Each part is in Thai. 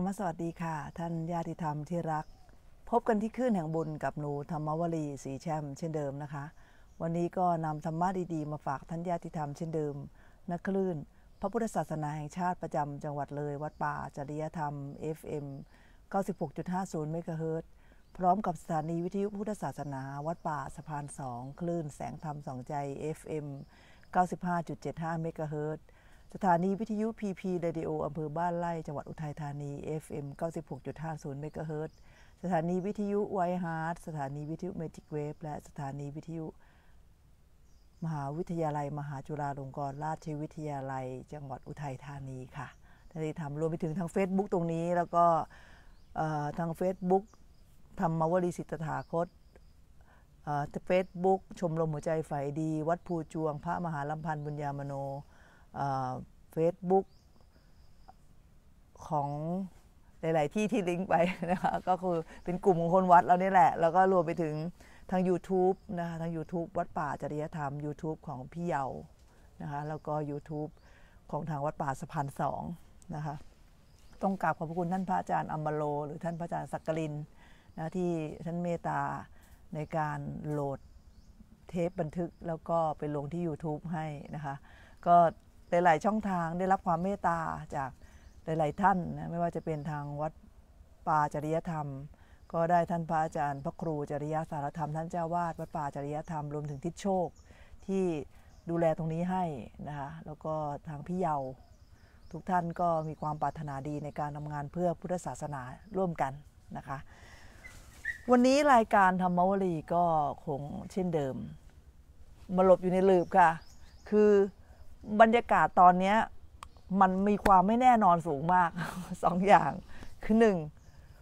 รมสวัสดีค่ะท่านญาติธรรมที่รัก พบกันที่คลื่นแห่งบุญกับหนูธรรมวลี สีแช่มเช่นเดิมนะคะ วันนี้ก็นำธรรมะดี ๆ มาฝากท่านญาติธรรมเช่นเดิม นักคลื่นพระพุทธศาสนาแห่งชาติประจำจังหวัดเลยวัดป่าจริยธรรม FM 96.50เมกะเฮิรตพร้อมกับสถานีวิทยุพุทธศาสนาวัดป่าสะพานสองคลื่นแสงธรรมสองใจ FM 95.75 เมกะเฮิรต์สถานีวิทยุ PP Radio อำเภอบ้านไร่จังหวัดอุทัยธานี FM 96.50เมกะเฮิรตสถานีวิทยุไวฮาร์ดสถานีวิทยุเมจิกเวฟและสถานีวิทยุ มหาวิทยาลัย มหาจุฬาลงกรณราชวิทยาลัย จังหวัดอุทัยธานีค่ะท่านที่ทำรวมไปถึงทาง Facebook ตรงนี้แล้วก็ทาง Facebook ธรรมวรีสิทถาคตเฟซบุ๊กชมรมหัวใจฝ่ายดี วัดภูจวงพระมหาลำพันธ์บุญญามโนเฟซบุ๊กของ หลายๆที่ที่ลิงก์ไปนะคะก็คือเป็นกลุ่มของคนวัดเราเนี่ยแหละ แล้วก็รวมไปถึงทาง YouTube นะคะทาง YouTube วัดป่าจริยธรรม YouTube ของพี่เยานะคะแล้วก็ YouTube ของทางวัดป่าสะพานสองนะคะต้องกราบขอบพระคุณท่านพระอาจารย์อัมบโล หรือท่านพระอาจารย์สักกลินนะที่ท่านเมตตา ในการโหลดเทปบันทึกแล้วก็ไปลงที่ YouTube ให้นะคะก็หลายๆช่องทางได้รับความเมตตาจากหลายๆท่านนะไม่ว่าจะเป็นทางวัดป่าจริยธรรม ก็ได้ท่านพระอาจารย์พระครูจริยสารธรรม ท่านเจ้าวาดวัดป่าจริยธรรมรวมถึงทิศโชค ที่ดูแลตรงนี้ให้นะคะแล้วก็ทางพี่เยาทุกท่านก็มีความปรารถนาดีในการทำงานเพื่อพุทธศาสนาร่วมกันนะคะ วันนี้รายการธรรมวลีก็คงเช่นเดิม มาหลบอยู่ในลืบค่ะ คือบรรยากาศตอนนี้มันมีความไม่แน่นอนสูงมากสองอย่างคือหนึ่ง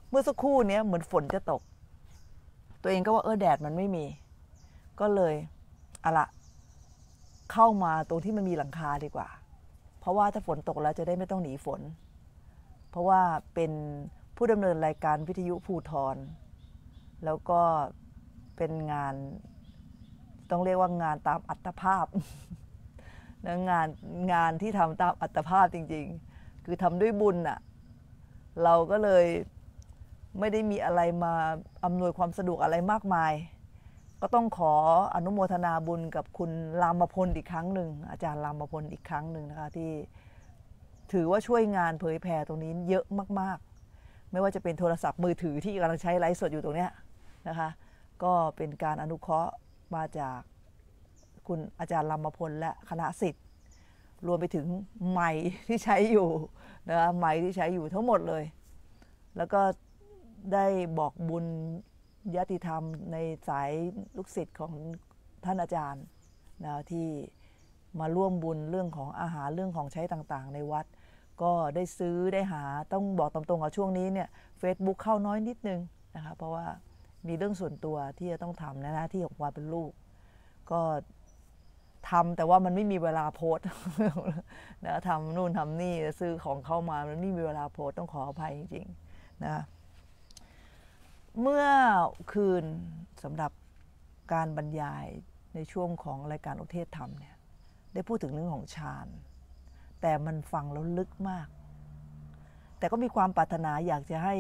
เมื่อสักครู่นี้เหมือนฝนจะตก ตัวเองก็ว่าเออแดดมันไม่มี ก็เลยอะละเข้ามาตรงที่มันมีหลังคาดีกว่า เพราะว่าถ้าฝนตกแล้วจะได้ไม่ต้องหนีฝน เพราะว่าเป็นผู้ดำเนินรายการวิทยุภูทรแล้วก็เป็นงานต้องเรียกว่างานตามอัตภาพงานงานที่ทำตามอัตภาพจริงๆ คือทำด้วยบุญอะเราก็เลยไม่ได้มีอะไรมาอำนวยความสะดวกอะไรมากมาย ก็ต้องขออนุโมทนาบุญกับคุณรามพลอีกครั้งหนึ่งอาจารย์รามพลอีกครั้งหนึ่งนะคะที่ ถือว่าช่วยงานเผยแผ่ตรงนี้เยอะมาก ๆ ไม่ว่าจะเป็นโทรศัพท์มือถือที่กำลังใช้ไลฟ์สดอยู่ตรงเนี้ยนะคะก็เป็นการอนุเคราะห์มาจากคุณอาจารย์ลำมพลและ คณะสิทธิ์รวมไปถึงไม้ที่ใช้อยู่นะไม้ที่ใช้อยู่ทั้งหมดเลย แล้วก็ได้บอกบุญยติธรรมในสายลูกศิษย์ของท่านอาจารย์นะที่มาร่วมบุญเรื่องของอาหารเรื่องของใช้ต่าง ๆ ในวัด ก็ได้ซื้อได้หาต้องบอกตรงๆกับช่วงนี้เนี่ยเฟซบุ๊กเข้าน้อยนิดนึงนะคะเพราะว่ามีเรื่องส่วนตัวที่จะต้องทำนะนะที่ของควาเป็นลูก ก็ทำ แต่ว่ามันไม่มีเวลาโพสนะทำนู่นทำนี่ซื้อของเข้ามามันไม่มีเวลาโพสต้องขออภัยจริงๆนะ เมื่อคืนสำหรับการบรรยายในช่วงของรายการอุเทศธรรมเนี่ย ได้พูดถึงเรื่องของฌานแต่มันฟังแล้วลึกมาก แต่ก็มีความปรารถนาอยากจะให้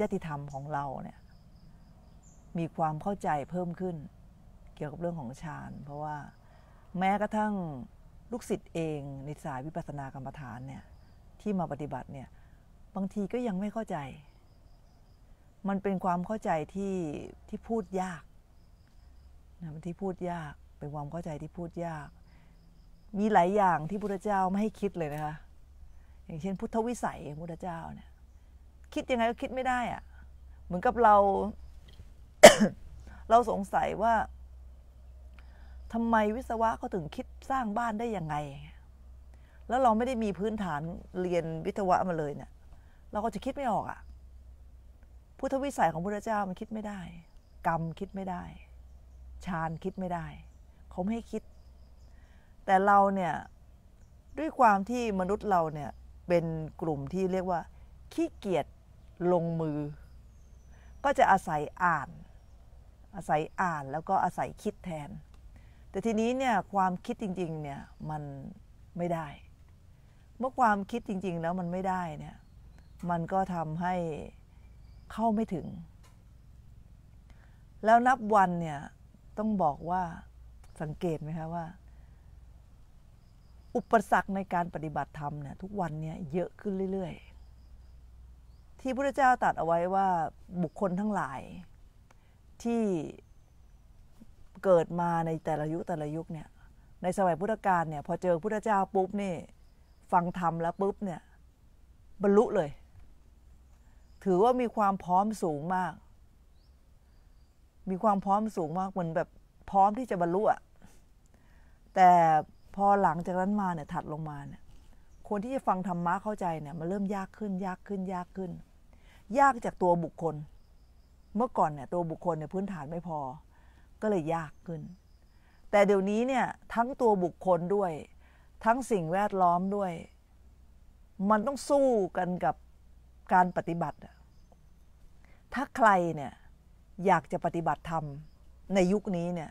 ยติธรรมของเราเนี่ย มีความเข้าใจเพิ่มขึ้นกี่ยวกับเรื่องของฌานเพราะว่า แม้กระทั่ง ลูกศิษย์เองในสายวิปัสสนากรรมฐานเนี่ย ที่มาปฏิบัติเนี่ย บางทีก็ยังไม่เข้าใจ มันเป็นความเข้าใจที่ที่พูดยากนะที่พูดยาก เป็นความเข้าใจที่พูดยาก มีหลายอย่างที่พุทธเจ้าไม่ให้คิดเลยนะคะอย่างเช่นพุทธวิสัยพุทธเจ้าเนี่ย คิดยังไง ก็คิดไม่ได้อะเหมือนกับเรา เราสงสัยว่าทำไมวิศวะเขาถึงคิดสร้างบ้านได้ยังไง แล้วเราไม่ได้มีพื้นฐานเรียนวิศวะมาเลยเนี่ย เราก็จะคิดไม่ออกอะ่ะพุทธวิสัยของพระเจ้ามันคิดไม่ได้ กรรม คิดไม่ได้ ฌานคิดไม่ได้ เขาไม่ให้คิด แต่เราเนี่ย ด้วยความที่มนุษย์เราเนี่ย เป็นกลุ่มที่เรียกว่า ขี้เกียจลงมือ ก็จะอาศัยอ่าน อาศัยอ่านแล้วก็อาศัยคิดแทนแต่ทีนี้เนี่ยความคิดจริงๆ เนี่ยมันไม่ได้ เมื่อความคิดจริงๆ แล้วมันไม่ได้เนี่ยมันก็ทำให้เข้าไม่ถึง แล้วนับวันเนี่ยต้องบอกว่าสังเกตไหมคะว่า อุปสรรคในการปฏิบัติธรรมเนี่ยทุกวันเนี่ยเยอะขึ้นเรื่อยๆ ที่พระเจ้าตรัสเอาไว้ว่าบุคคลทั้งหลายที่เกิดมาในแต่ละยุคแต่ละยุคเนี่ยในสมัยพุทธกาลเนี่ยพอเจอพุทธเจ้าปุ๊บนี่ฟังธรรมแล้วปุ๊บเนี่ยบรรลุเลย ถือว่ามีความพร้อมสูงมากมีความพร้อมสูงมากเหมือนแบบพร้อมที่จะบรรลุอะแต่พอหลังจากนั้นมาเนี่ยถัดลงมาเนี่ย คนที่จะฟังธรรมะเข้าใจเนี่ยมันเริ่มยากขึ้น ยากขึ้นยากขึ้น ยากจากตัวบุคคลเมื่อก่อนเนี่ยตัวบุคคลเนี่ยพื้นฐานไม่พอก็เลยยากขึ้น แต่เดี๋ยวนี้เนี่ยทั้งตัวบุคคลด้วย ทั้งสิ่งแวดล้อมด้วย มันต้องสู้กันกับการปฏิบัติ ถ้าใครเนี่ยอยากจะปฏิบัติธรรมในยุคนี้เนี่ย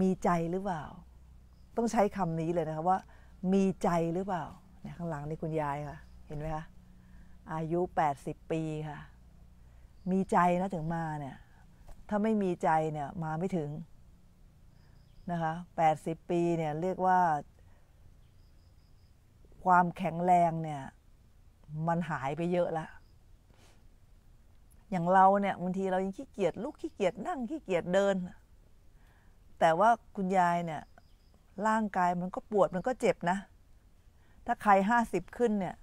มีใจหรือเปล่า ต้องใช้คำนี้เลยนะคะว่า มีใจหรือเปล่าเนี่ยข้างหลังนี่คุณยายค่ะเห็นไหมคะอายุ 80 ปีค่ะมีใจนะถึงมาเนี่ยถ้าไม่มีใจเนี่ยมาไม่ถึงนะคะแปดสิบปีเนี่ยเรียกว่า ความแข็งแรงเนี่ย มันหายไปเยอะละ อย่างเราเนี่ยบางทีเรายังขี้เกียจลุกขี้เกียจนั่งขี้เกียจเดิน แต่ว่าคุณยายเนี่ย ร่างกายมันก็ปวดมันก็เจ็บนะ ถ้าใครห้าสิบขึ้นเนี่ย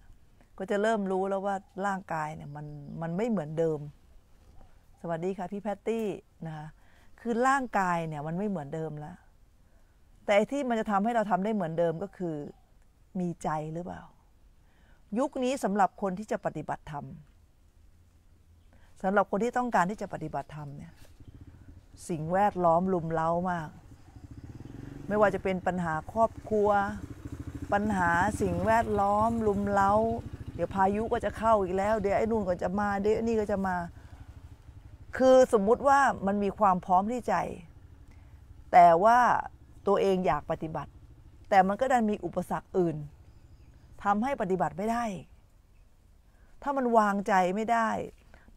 ก็จะเริ่มรู้แล้วว่าร่างกายเนี่ย มันมันไม่เหมือนเดิมสวัสดีค่ะพี่แพตตี้นะคะคือ ร่างกายเนี่ยมันไม่เหมือนเดิมแล้ว แต่ที่มันจะทำให้เราทำได้เหมือนเดิมก็คือมีใจหรือเปล่า ยุคนี้สำหรับคนที่จะปฏิบัติธรรมสำหรับคนที่ต้องการที่จะปฏิบัติธรรมเนี่ยสิ่งแวดล้อมลุมเล้ามาก ไม่ว่าจะเป็นปัญหาครอบครัว ปัญหาสิ่งแวดล้อม ลุมเล้า เดี๋ยวพายุก็จะเข้าอีกแล้วเดี๋ยวไอ้นู่นก็จะมาเดี๋ยวนี่ก็จะมาคือสมมุติว่ามันมีความพร้อมที่ใจ แต่ว่าตัวเองอยากปฏิบัติ แต่มันก็ดันมีอุปสรรคอื่นทำให้ปฏิบัติไม่ได้ ถ้ามันวางใจไม่ได้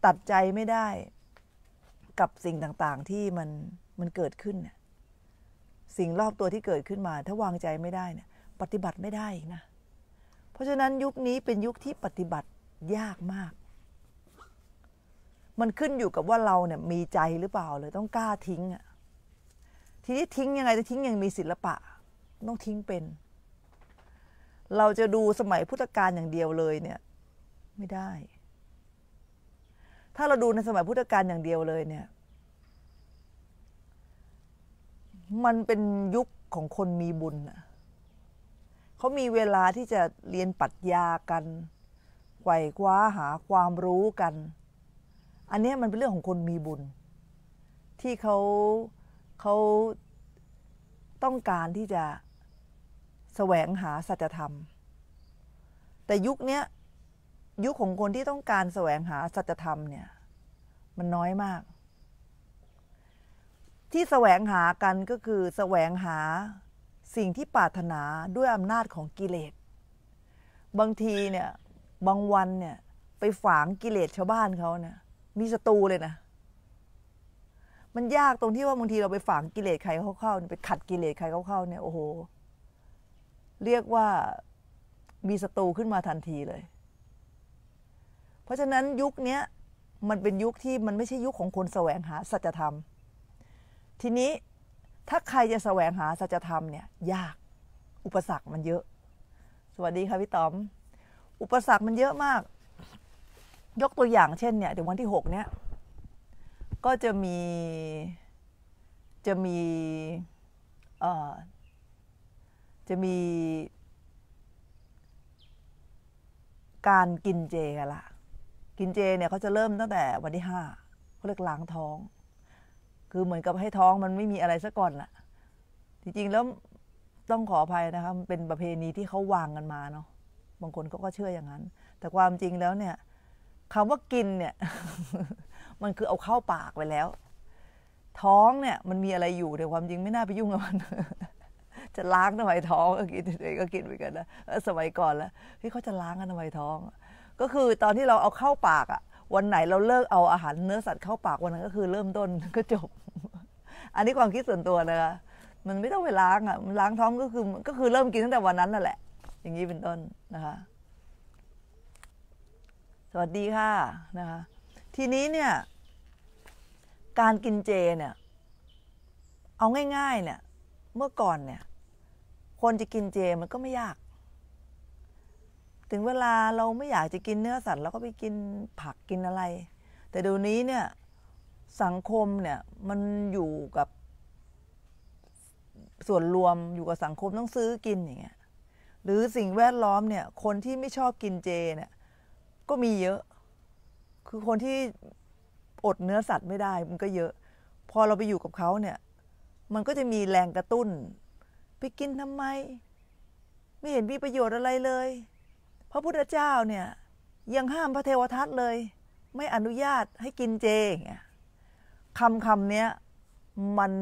ตัดใจไม่ได้ กับสิ่งต่างๆที่มันมันเกิดขึ้นสิ่งรอบตัวที่เกิดขึ้นมา ถ้าวางใจไม่ได้เนี่ยปฏิบัติไม่ได้นะ เพราะฉะนั้นยุคนี้เป็นยุคที่ปฏิบัติยากมากมันขึ้นอยู่กับว่าเราเนี่ยมีใจหรือเปล่าเลย ต้องกล้าทิ้งอะทีนี้ทิ้งยังไงจะทิ้งยังมีศิลปะต้องทิ้งเป็น เราจะดูสมัยพุทธกาลอย่างเดียวเลยเนี่ย ไม่ได้ ถ้าเราดูในสมัยพุทธกาลอย่างเดียวเลยเนี่ย มันเป็นยุคของคนมีบุญอะเขามีเวลาที่จะเรียนปรัชญากันไขว่คว้าหาความรู้กันอันนี้มันเป็นเรื่องของคนมีบุญ ที่เขาเขาต้องการที่จะแสวงหาสัจธรรม แต่ยุคนี้ยุคของคนที่ต้องการแสวงหาสัจธรรมเนี่ย มันน้อยมาก ที่แสวงหากันก็คือแสวงหาสิ่งที่ปรารถนาด้วยอำนาจของกิเลส บางทีเนี่ยบางวันเนี่ยไปฝังกิเลสชาวบ้านเขาเนี่ยมีศัตรูเลยนะ มันยากตรงที่ว่าบางทีเราไปฝังกิเลสใครเข้าๆไปขัดกิเลสใครเข้าๆเนี่ยโอ้โหเรียกว่ามีศัตรูขึ้นมาทันทีเลย เพราะฉะนั้นยุคนี้มันเป็นยุคที่มันไม่ใช่ยุคของคนแสวงหา สัจธรรม ทีนี้ถ้าใครจะแสวงหาสัจธรรมเนี่ยยากอุปสรรคมันเยอะ สวัสดีค่ะพี่ต๋อมอุปสรรคมันเยอะมากยกตัวอย่างเช่นเนี่ยเดี๋ยววันที่หกเนี่ย ก็จะมีจะมีจะมีการกินเจกันละกินเจเนี่ยเขาจะเริ่มตั้งแต่วันที่ห้าเขาเรียกล้างท้อง คือเหมือนกับให้ท้องมันไม่มีอะไรซะก่อนละจริงๆแล้วต้องขออภัยนะคะัเป็นประเพณีที่เขาวางกันมาเนาะบางคนเขาก็เชื่ออย่างนั้น แต่ความจริงแล้วเนี่ยคำว่ากินเนี่ย มันคือเอาเข้าปากไปแล้ว ท้องเนี่ย มันมีอะไรอยู่แต่ความจริงไม่น่าไปยุ่งกับมันจะล้างทำไมท้องก็กินเองก็กินไปกันนะสมัยก่อนแล้วพี่เขาจะล้างกันทำไมท้องก็คือตอนที่เราเอาเข้าปากอะวันไหนเราเลิกเอาอาหารเนื้อสัตว์เข้าปากวันนั้นก็คือเริ่มต้นก็จบ อันนี้ความคิดส่วนตัวนะคะ มันไม่ต้องไปล้างอ่ะล้างท้องก็คือก็คือเริ่มกินตั้งแต่วันนั้นนั่นแหละ อย่างนี้เป็นต้นนะคะสวัสดีค่ะ นะคะ ทีนี้เนี่ย การกินเจเนี่ย เอาง่าย ๆเนี่ย เมื่อก่อนเนี่ย คนจะกินเจมันก็ไม่ยาก ถึงเวลาเราไม่อยากจะกินเนื้อสัตว์เราก็ไปกินผักกินอะไร แต่เดี๋ยวนี้เนี่ย สังคมเนี่ยมันอยู่กับ ส่วนรวมอยู่กับสังคมต้องซื้อกินอย่างเงี้ย หรือสิ่งแวดล้อมเนี่ย คนที่ไม่ชอบกินเจเนี่ยก็มีเยอะ คือคนที่ อดเนื้อสัตว์ไม่ได้ มันก็เยอะ พอเราไปอยู่กับเขาเนี่ย มันก็จะมีแรงกระตุ้น ไปกินทำไม ไม่เห็นมีประโยชน์อะไรเลย พระพุทธเจ้าเนี่ย ยังห้ามพระเทวทัตเลย ไม่อนุญาตให้กินเจงคำคำเนี้ยมัน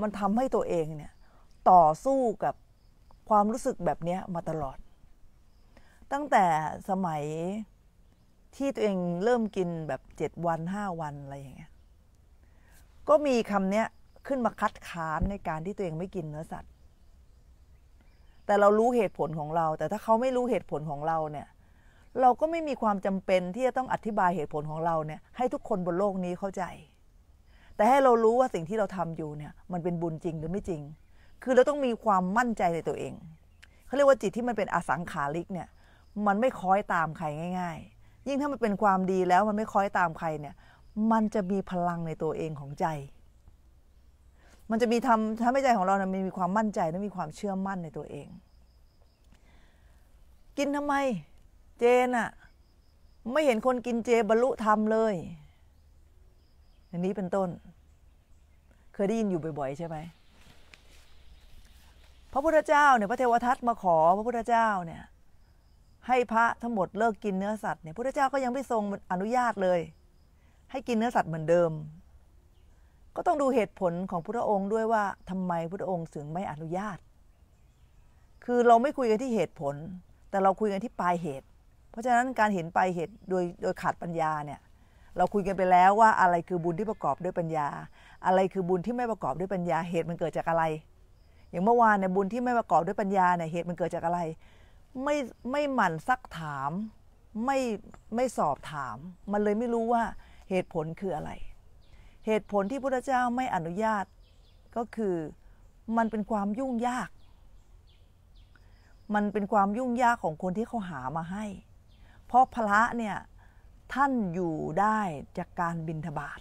มันทำให้ตัวเองเนี่ย ต่อสู้กับความรู้สึกแบบเนี้ยมาตลอด ตั้งแต่สมัยที่ตัวเองเริ่มกินแบบเจ็ดวันห้าวันอะไรอย่างเงี้ย ก็มีคำเนี้ยขึ้นมาคัดค้าน ในการที่ตัวเองไม่กินเนื้อสัตว์ แต่เรารู้เหตุผลของเรา แต่ถ้าเขาไม่รู้เหตุผลของเราเนี่ย เราก็ไม่มีความจำเป็นที่จะต้องอธิบายเหตุผลของเราเนี่ยให้ทุกคนบนโลกนี้เข้าใจ แต่ให้เรารู้ว่าสิ่งที่เราทำอยู่เนี่ย มันเป็นบุญจริงหรือไม่จริง คือเราต้องมีความมั่นใจในตัวเอง เขาเรียกว่าจิตที่มันเป็นอสังขาริกเนี่ย มันไม่คอยตามใครง่าย ๆยิ่งถ้ามันเป็นความดีแล้วมันไม่คอยตามใครเนี่ย มันจะมีพลังในตัวเองของใจ มันจะมีทำถ้าไม่ใจของเรานะมันมีความมั่นใจและมีความเชื่อมั่นในตัวเอง กินทำไม เจนอะไม่เห็นคนกินเจบรรลุธรรมเลย อันนี้เป็นต้น เคยได้ยินอยู่บ่อยๆใช่ไหม พระพุทธเจ้าเนี่ยพระเทวทัตมาขอพระพุทธเจ้าเนี่ยให้พระทั้งหมดเลิกกินเนื้อสัตว์เนี่ยพระเจ้าก็ยังไม่ทรงอนุญาตเลย ให้กินเนื้อสัตว์เหมือนเดิม ก็ต้องดูเหตุผลของพระองค์ด้วยว่าทำไมพระองค์ถึงไม่อนุญาต คือเราไม่คุยกันที่เหตุผล แต่เราคุยกันที่ปลายเหตุ เพราะฉะนั้นการเห็นปลายเหตุโดยโดยขาดปัญญาเนี่ย เราคุยกันไปแล้วว่าอะไรคือบุญที่ประกอบด้วยปัญญา อะไรคือบุญที่ไม่ประกอบด้วยปัญญาเหตุมันเกิดจากอะไร อย่างเมื่อวานเนี่ยบุญที่ไม่ประกอบด้วยปัญญาเนี่ยเหตุมันเกิดจากอะไรไม่ไม่หมั่นซักถามไม่ไม่สอบถาม มันเลยไม่รู้ว่าเหตุผลคืออะไร เหตุผลที่พระเจ้าไม่อนุญาตก็คือมันเป็นความยุ่งยาก มันเป็นความยุ่งยากของคนที่เขาหามาให้ เพราะพระเนี่ยท่านอยู่ได้จากการบินทบาท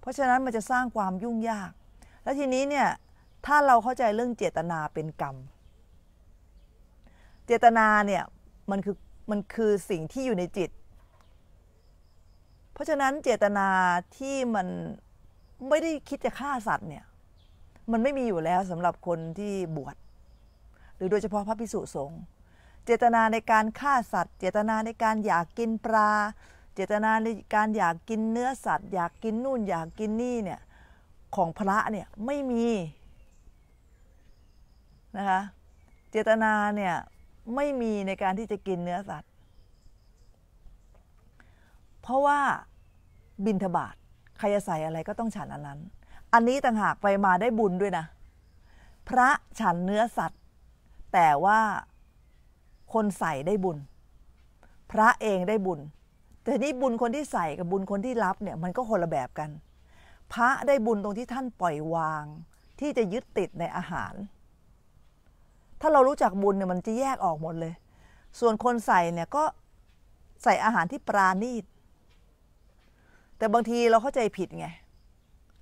เพราะฉะนั้นมันจะสร้างความยุ่งยาก แล้วทีนี้เนี่ยถ้าเราเข้าใจเรื่องเจตนาเป็นกรรมเจตนาเนี่ยมันคือมันคือสิ่งที่อยู่ในจิต เพราะฉะนั้นเจตนาที่มันไม่ได้คิดจะฆ่าสัตว์เนี่ยมันไม่มีอยู่แล้วสำหรับคนที่บวชหรือโดยเฉพาะพระพิสุสงฆ์เจตนาในการฆ่าสัตว์ เจตนาในการอยากกินปลา เจตนาในการอยากกินเนื้อสัตว์ อยากกินนู่นอยากกินนี่เนี่ยของพระเนี่ยไม่มีนะคะเจตนาเนี่ยไม่มีในการที่จะกินเนื้อสัตว์ เพราะว่าบินทบาทใครจะใส่อะไรก็ต้องฉันอันนั้น อันนี้ต่างหากไปมาได้บุญด้วยนะ พระฉันเนื้อสัตว์ แต่ว่าคนใส่ได้บุญ พระเองได้บุญ แต่นี่บุญคนที่ใส่กับบุญคนที่รับเนี่ยมันก็คนละแบบกัน พระได้บุญตรงที่ท่านปล่อยวาง ที่จะยึดติดในอาหารถ้าเรารู้จักบุญเนี่ยมันจะแยกออกหมดเลย ส่วนคนใส่เนี่ยก็ใส่อาหารที่ปราณีต แต่บางทีเราเข้าใจผิดไง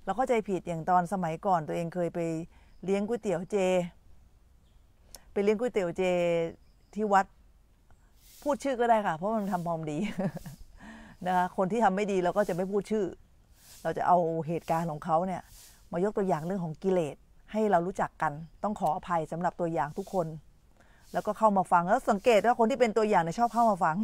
เราเข้าใจผิดอย่างตอนสมัยก่อนตัวเองเคยไปเลี้ยงก๋วยเตี๋ยวเจ ไปเลี้ยงก๋วยเตี๋ยวเจที่วัด พูดชื่อก็ได้ค่ะ เพราะมันทำควอมดีนะคะ คนที่ทำไม่ดี เราก็จะไม่พูดชื่อ เราจะเอาเหตุการณ์ของเขาเนี่ย มายกตัวอย่างเรื่องของกิเลสให้เรารู้จักกัน ต้องขออภัยสำหรับตัวอย่างทุกคน แล้วก็เข้ามาฟังแล้ว สังเกตว่าคนที่เป็นตัวอย่างเนี่ยชอบเข้ามาฟัง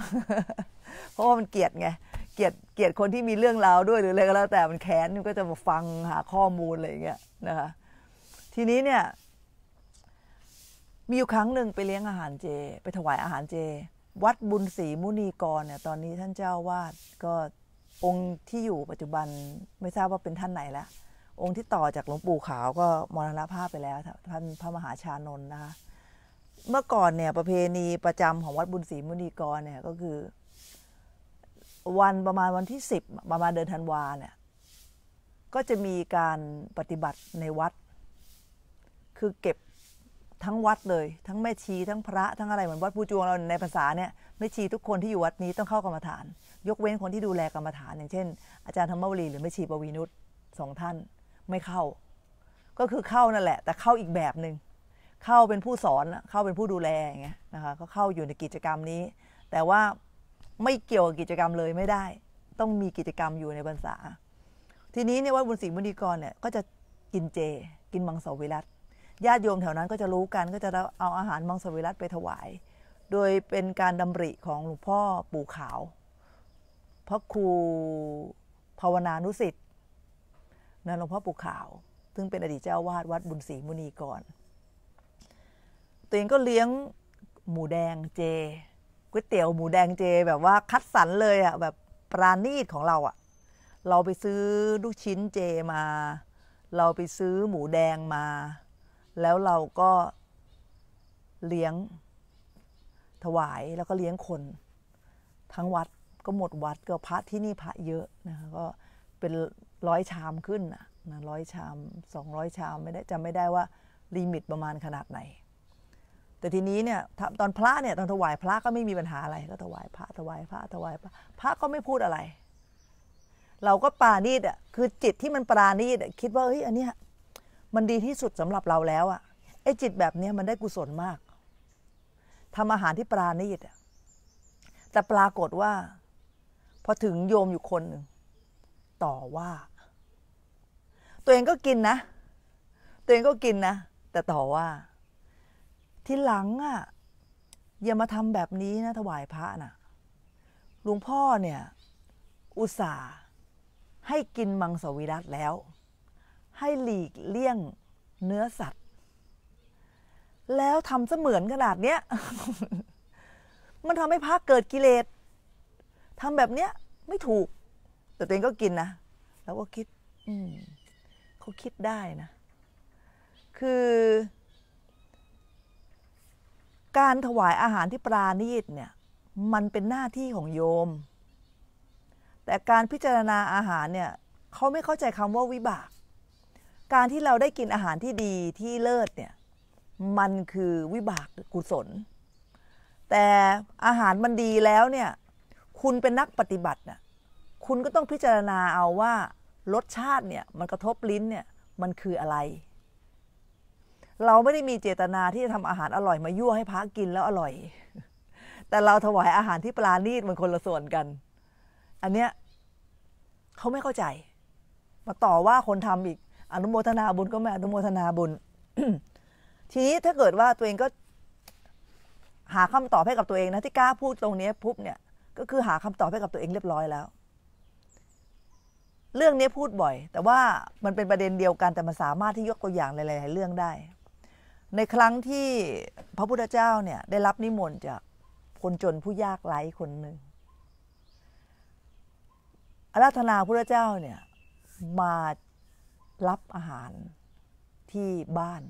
เพราะว่ามันเกลียดไงเกลียดเกลียดคนที่มีเรื่องราวด้วยหรืออะไรก็แล้ว แต่มันแค้นก็จะมาฟังหาข้อมูลอะไรอย่างเงี้ยนะคะทีนี้เนี่ย มีอยู่ครั้งหนึ่งไปเลี้ยงอาหารเจ ไปถวายอาหารเจ วัดบุญศรีมุนีกรเนี่ยตอนนี้ท่านเจ้าวาดก็องค์ที่อยู่ปัจจุบันไม่ทราบว่าเป็นท่านไหนแล้วองค์ที่ต่อจากหลวงปู่ขาวก็มรณภาพไปแล้วท่านพระมหาชานนท์นะคะเมื่อก่อนเนี่ยประเพณีประจำของวัดบุญศรีมุนีกรเนี่ยก็คือ วันประมาณวันที่สิบประมาณเดือนธันวาเนี่ย ก็จะมีการปฏิบัติในวัด คือเก็บทั้งวัดเลย ทั้งแม่ชีทั้งพระ ทั้งอะไรเหมือนวัดผู้จวงเราในภาษาเนี่ยแม่ชีทุกคนที่อยู่วัดนี้ต้องเข้ากรรมฐาน ยกเว้นคนที่ดูแลกรรมฐานอย่างเช่น อาจารย์ธรรมวรีหรือแม่ชีปวีนุชสองท่านไม่เข้า ก็คือเข้านั่นแหละ แต่เข้าอีกแบบหนึ่ง เข้าเป็นผู้สอนเข้าเป็นผู้ดูแลอย่างเงี้ยนะคะ ก็เข้าอยู่ในกิจกรรมนี้ แต่ว่าไม่เกี่ยวกับกิจกรรมเลยไม่ได้ ต้องมีกิจกรรมอยู่ในภาษา ทีนี้เนี่ยวัดบุญศรีมณีกรเนี่ย ก็จะกินเจ กินมังสวิรัตญาติโยมแถวนั้นก็จะรู้กันก็จะเอาอาหารมังสวิรัตไปถวาย โดยเป็นการดำริของหลวงพ่อปู่ขาวพระครูภาวนานุสิทธินะหลวงพ่อปู่ขาว ซึ่งเป็นอดีตเจ้าวาดวัดบุญศรีมุนีก่อน ตัวเองก็เลี้ยงหมูแดงเจก๋วยเตี๋ยวหมูแดงเจแบบว่าคัดสรรเลยอะแบบปราณีตของเราอะเราไปซื้อลูกชิ้นเจมา เราไปซื้อหมูแดงมา แล้วเราก็เลี้ยงถวายแล้วก็เลี้ยงคน ทั้งวัดก็หมดวัดก็พระที่นี่พระเยอะนะคะก็เป็นร้อยชามขึ้นนะร้อยชามสองร้อยชามไม่ได้จำไม่ได้ว่าลิมิตประมาณขนาดไหนแต่ทีนี้เนี่ยตอนพระเนี่ยตอนถวายพระก็ไม่มีปัญหาอะไร ก็ถวายพระ ถวายพระถวายพระ พระก็ไม่พูดอะไร เราก็ปราณีตอ่ะคือจิตที่มันปราณีตคิดว่าเฮ้ยอันเนี้ย มันดีที่สุดสำหรับเราแล้วอ่ะไอ้จิตแบบเนี้ยมันได้กุศลมาก ทำอาหารที่ปราณีตอ่ะแต่ปรากฏว่าพอถึงโยมอยู่คนหนึ่งต่อว่าตัวเองก็กินนะตัวเองก็กินนะ แต่ต่อว่าที่หลังอะ่ะอย่ามาทำแบบนี้นะ ถวายพระนะ่ะหลวงพ่อเนี่ย อุตส่าห์ให้กินมังสวิรัตแล้ว ให้หลีกเลี่ยงเนื้อสัตว์ แล้วทำเสมือนขนาดเนี้ย มันทำให้พระเกิดกิเลสทำแบบเนี้ยไม่ถูก แต่ตัวเองก็กินนะแล้วก็คิด อืมเขาคิดได้นะ คือการถวายอาหารที่ปราณีตเนี่ย มันเป็นหน้าที่ของโยม แต่การพิจารณาอาหารเนี่ยเขาไม่เข้าใจคำว่าวิบาก การที่เราได้กินอาหารที่ดีที่เลิศเนี่ย มันคือวิบากกุศล แต่อาหารมันดีแล้วเนี่ย คุณเป็นนักปฏิบัติน่ะคุณก็ต้องพิจารณาเอาว่ารสชาติเนี่ยมันกระทบลิ้นเนี่ย มันคืออะไร เราไม่ได้มีเจตนาที่จะทำอาหารอร่อย มายั่วให้พระกินแล้วอร่อย แต่เราถวายอาหารที่ปลาณีตมันคนละส่วนกัน อันเนี้ยเขาไม่เข้าใจ มาต่อว่าคนทำอีกอนุโมทนาบุญก็ไม่อนุโมทนาบุญทีนี้ถ้าเกิดว่าตัวเองก็ หาคำตอบให้กับตัวเองนะ ที่กล้าพูดตรงนี้ปุ๊บเนี่ยก็คือหาคำตอบให้กับตัวเองเรียบร้อยแล้วเรื่องนี้พูดบ่อย แต่ว่ามันเป็นประเด็นเดียวกันแต่มันสามารถที่ยกตัวอย่างหลายๆ เรื่องได้ ในครั้งที่พระพุทธเจ้าเนี่ยได้รับนิมนต์ จากคนจนผู้ยากไร้คนหนึ่งอาราธนาพระเจ้าเนี่ยมารับอาหารที่บ้าน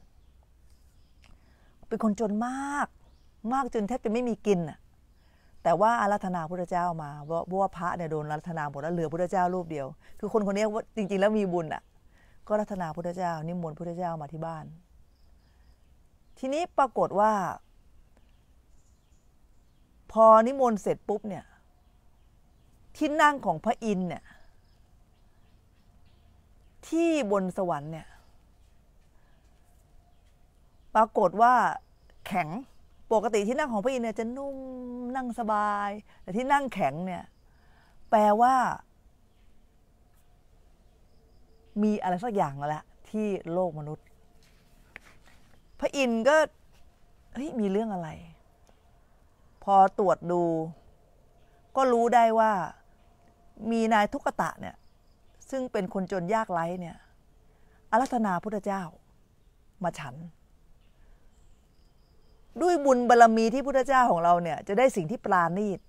เป็นคนจนมากมากจนแทบจะไม่มีกินอ่ะแต่ว่าอารัธนาพระเจ้ามาเพราะว่าพระเนี่ยโดนอารัธนาหมดแล้วเหลือพระเจ้ารูปเดียวคือคนคนนี้ว่าจริงๆ แล้วมีบุญอ่ะ ก็อารัธนาพระเจ้า นิมนต์พระเจ้ามาที่บ้าน ทีนี้ปรากฏว่า พอนิมนต์เสร็จปุ๊บเนี่ยที่นั่งของพระอินเนี่ย ที่บนสวรรค์เนี่ยปรากฏว่าแข็งปกติที่นั่งของพระอินทร์เนี่ยจะนุ่มนั่งสบาย แต่ที่นั่งแข็งเนี่ย แปลว่ามีอะไรสักอย่างแล้วที่โลกมนุษย์ พระอินทร์ก็เฮ้ยมีเรื่องอะไร พอตรวจดู ก็รู้ได้ว่ามีนายทุกตะเนี่ย ซึ่งเป็นคนจนยากไร้เนี่ยอารัธนาพุทธเจ้า มาฉันด้วยบุญบารรมีที่พุทธเจ้าของเราเนี่ยจะได้สิ่งที่ปราณีต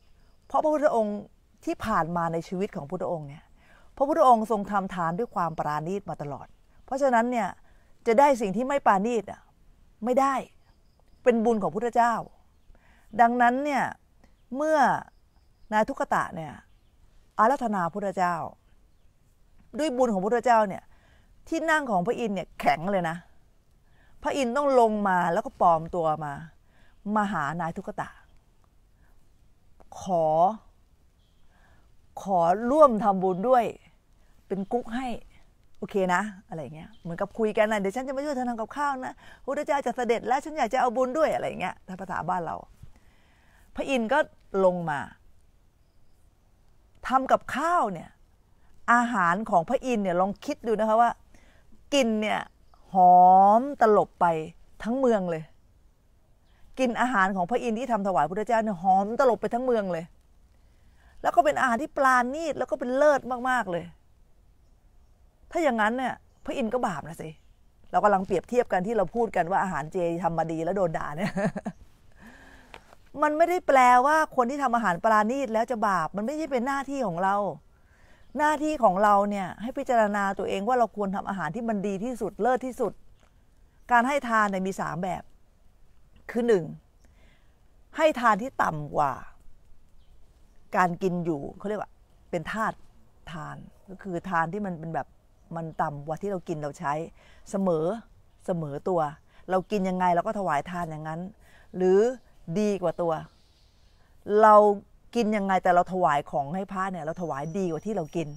เพราะพระพุทธองค์ที่ผ่านมาในชีวิตของพุทธองค์เนี่ย พระพุทธองค์ทรงทำทานด้วยความปราณีตมาตลอด เพราะฉะนั้นเนี่ยจะได้สิ่งที่ไม่ปราณีตอ่ะไม่ได้เป็นบุญของพุทธเจ้า ดังนั้นเนี่ยเมื่อนายทุกตะเนี่ย อารัธนาพุทธเจ้า ด้วยบุญของพุทธเจ้าเนี่ยที่นั่งของพระอินเนี่ยแข็งเลยนะ พระอินต้องลงมาแล้วก็ปลอมตัวมามาหานายทุกตะขอ ขอร่วมทำบุญด้วย เป็นกุ๊กให้ โอเคนะ อะไรเงี้ย เหมือนกับคุยกันนะเดี๋ยวฉันจะมาช่วยเธอทำกับข้าวนะพระเจ้าจะเสด็จแล้วฉันอยากจะเอาบุญด้วยอะไรเงี้ยถ้าภาษาบ้านเรา พระอินทร์ก็ลงมาทำกับข้าวเนี่ย อาหารของพระอินทร์เนี่ย ลองคิดดูนะคะว่า กินเนี่ยหอมตลบไปทั้งเมืองเลยกินอาหารของพระอินทร์ที่ทำถวายพระเจ้าเนี่ยหอมตลบไปทั้งเมืองเลย แล้วก็เป็นอาหารที่ปลาณีตแล้วก็เป็นเลิศมาก ๆเลย ถ้าอย่างนั้นเนี่ย พระอินทร์ก็บาปนะสิ เรากำลังเปรียบเทียบกันที่เราพูดกันว่าอาหารเจทำมาดีแล้วโดนด่าเนี่ย มันไม่ได้แปลว่าคนที่ทำอาหารปลาณีตแล้วจะบาป มันไม่ใช่เป็นหน้าที่ของเรา หน้าที่ของเราเนี่ย ให้พิจารณาตัวเองว่าเราควรทำอาหารที่มันดีที่สุดเลิศที่สุด การให้ทานเนี่ยมีสามแบบคือหนึ่ง ให้ทานที่ต่ำกว่า การกินอยู่เขาเรียกว่า เป็นธาตุทานก็คือทานที่มันเป็นแบบมันต่ำกว่าที่เรากินเราใช้เสมอเสมอตัว เรากินยังไงเราก็ถวายทานอย่างนั้น หรือดีกว่าตัว เรากินยังไงแต่เราถวายของให้พระเนี่ยเราถวายดีกว่าที่เรากิน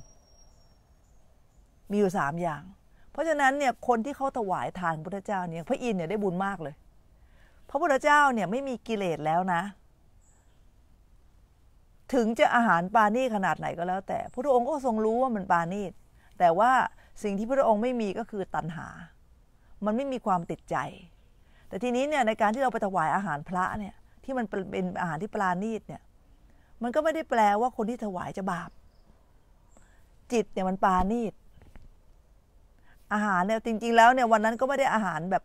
มีอยู่สามอย่าง เพราะฉะนั้นเนี่ยคนที่เขาถวายทานพระเจ้าเนี่ยพระอินทร์เนี่ยได้บุญมากเลยพระพุทธเจ้าเนี่ยไม่มีกิเลสแล้วนะ ถึงจะอาหารปาณีขนาดไหนก็แล้วแต่พระองค์ก็ทรงรู้ว่ามันปาณีแต่ว่าสิ่งที่พระองค์ไม่มีก็คือตัณหา มันไม่มีความติดใจ แต่ทีนี้เนี่ยในการที่เราไปถวายอาหารพระเนี่ย ที่มันเป็นอาหารที่ปราณีตเนี่ย มันก็ไม่ได้แปลว่าคนที่ถวายจะบาป จิต เนี่ยมันปาณีตอาหารเนี่ยจริง ๆ แล้วเนี่ยวันนั้นก็ไม่ได้อาหารแบบ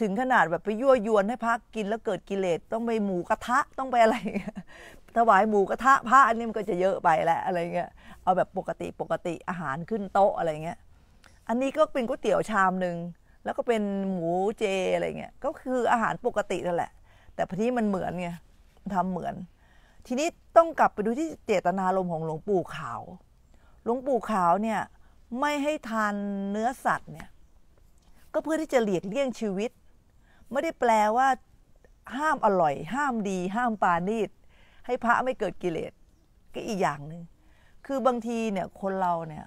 ถึงขนาดแบบไปยั่วยวนให้พระกินแล้วเกิดกิเลสต้องไปหมูกระทะต้องไปอะไรถวายหมูกระทะพระอันนี้มันก็จะเยอะไปแหละอะไรเงี้ยเอาแบบปกติปกติอาหารขึ้นโต๊ะอะไรเงี้ย อันนี้ก็เป็นก๋วยเตี๋ยวชามหนึ่งแล้วก็เป็นหมูเจอะไรเงี้ยก็คืออาหารปกตินั่นแหละ แต่พอดีมันเหมือนไงทำเหมือน ทีนี้ต้องกลับไปดูที่เจตนารมของหลวงปู่ขาว หลวงปู่ขาวเนี่ยไม่ให้ทานเนื้อสัตว์เนี่ยก็เพื่อที่จะหลีกเลี่ยงชีวิตไม่ได้แปลว่าห้ามอร่อย ห้ามดี ห้ามปาณีตให้พระไม่เกิดกิเลส ก็อีกอย่างหนึ่งคือบางทีเนี่ยคนเราเนี่ย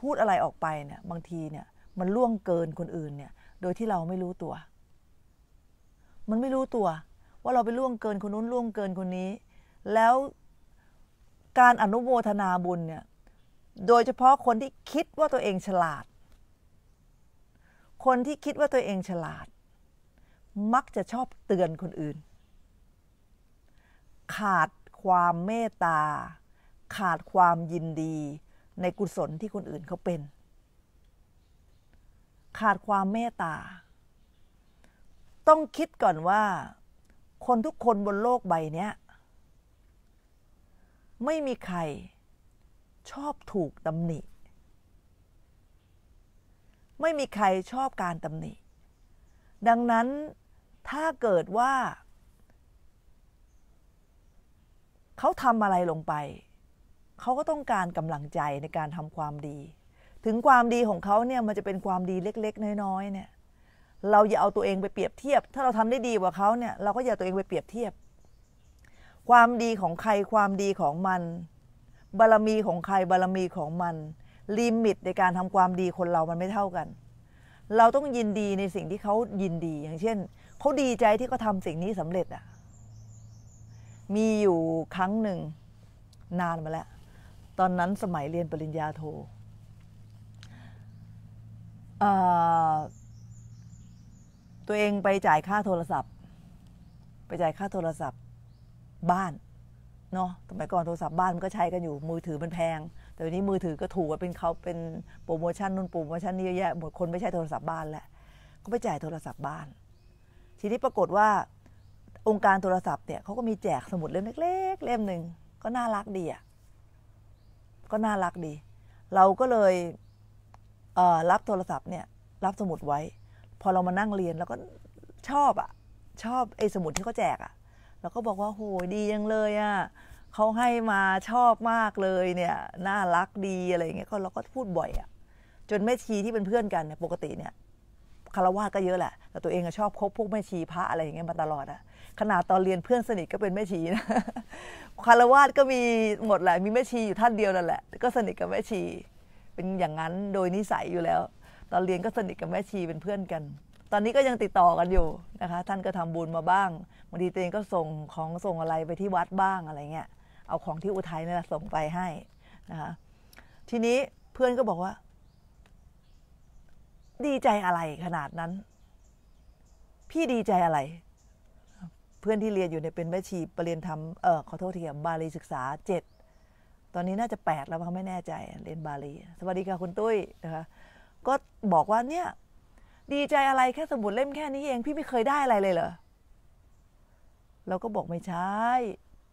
พูดอะไรออกไปเนี่ย บางทีเนี่ย มันล่วงเกินคนอื่นเนี่ย โดยที่เราไม่รู้ตัว มันไม่รู้ตัว ว่าเราไปล่วงเกินคนนู้นล่วงเกินคนนี้ แล้วการอนุโมทนาบุญเนี่ย โดยเฉพาะคนที่คิดว่าตัวเองฉลาด คนที่คิดว่าตัวเองฉลาดมักจะชอบเตือนคนอื่น ขาดความเมตตา ขาดความยินดีในกุศลที่คนอื่นเขาเป็น ขาดความเมตตา ต้องคิดก่อนว่า คนทุกคนบนโลกใบนี้ไม่มีใครชอบถูกตำหนิ ไม่มีใครชอบการตำหนิ ดังนั้นถ้าเกิดว่า เขาทำอะไรลงไป เขาก็ต้องการกำลังใจในการทำความดี ถึงความดีของเขาเนี่ยมันจะเป็นความดีเล็ก ๆ น้อยๆเนี่ย เราอย่าเอาตัวเองไปเปรียบเทียบ ถ้าเราทำได้ดีกว่าเขาเนี่ยเราก็อย่าตัวเองไปเปรียบเทียบ ความดีของใครความดีของมัน บารมีของใครบารมีของมัน ลิมิตในการทำความดีคนเรามันไม่เท่ากัน เราต้องยินดีในสิ่งที่เขายินดี อย่างเช่นเขาดีใจที่เขาทำสิ่งนี้สำเร็จอะมีอยู่ครั้งหนึ่งนานมาแล้ว ตอนนั้นสมัยเรียนปริญญาโท ตัวเองไปจ่ายค่าโทรศัพท์ ไปจ่ายค่าโทรศัพท์บ้าน เนาะ สมัยก่อนโทรศัพท์บ้านมันก็ใช้กันอยู่ มือถือมันแพง แต่วันนี้มือถือก็ถูกเป็นเขาเป็นโปรโมชั่นนู่นโปรโมชั่นนี่เยอะแยะหมด คนไม่ใช้โทรศัพท์บ้านแหละก็ไปจ่ายโทรศัพท์บ้านทีนี้ปรากฏว่าองค์การโทรศัพท์เนี่ยเขาก็มีแจกสมุดเล่มเล็กๆเล่มหนึ่งก็น่ารักดีอ่ะก็น่ารักดี เราก็เลยเรับโทรศัพท์เนี่ย รับสมุดไว้ พอเรามานั่งเรียนเราก็ชอบอ่ะชอบไอ้สมุดที่เขาแจกอ่ะเราก็บอกว่าโหดียังเลยอ่ะเขาให้มาชอบมากเลยเนี่ย น่ารักดีอะไรเงี้ยเก็เราก็พูดบ่อยอ่ะจนแม่ชีที่เป็นเพื่อนกันเนี่ยปกติเนี่ยคารวะก็เยอะแหละ แต่ตัวเองก็ชอบคบพวกแม่ชีพระอะไรอย่างเงี้ยมาตลอดอะขนาดตอนเรียนเพื่อนสนิทก็เป็นแม่ชีนะคารวะก็มีหมดแหละมีแม่ชีอยู่ท่านเดียวนั่นแหละ ก็สนิทกับแม่ชี เป็นอย่างนั้นโดยนิสัยอยู่แล้ว ตอนเรียนก็สนิทกับแม่ชีเป็นเพื่อนกัน ตอนนี้ก็ยังติดต่อกันอยู่นะคะ ท่านก็ทำบุญมาบ้างบางทีตัวเองก็ส่งของส่งอะไรไปที่วัดบ้างอะไรเงี้ย เอาของที่อุทัยนี่แหละส่งไปให้นะคะ ทีนี้เพื่อนก็บอกว่าดีใจอะไรขนาดนั้น พี่ดีใจอะไร เพื่อนที่เรียนอยู่เนี่ยเป็นแม่ชี ปรริญญาธรรมเออขอโทษทีบาลีศึกษาเจ็ดตอนนี้น่าจะแปดแล้วมั้งไม่แน่ใจ เรียนบาลี สวัสดีค่ะคุณตุ้ยนะคะ ก็บอกว่าเนี่ย ดีใจอะไรแค่สมุดเล่มแค่นี้เอง พี่ไม่เคยได้อะไรเลยเหรอเราก็บอกไม่ใช่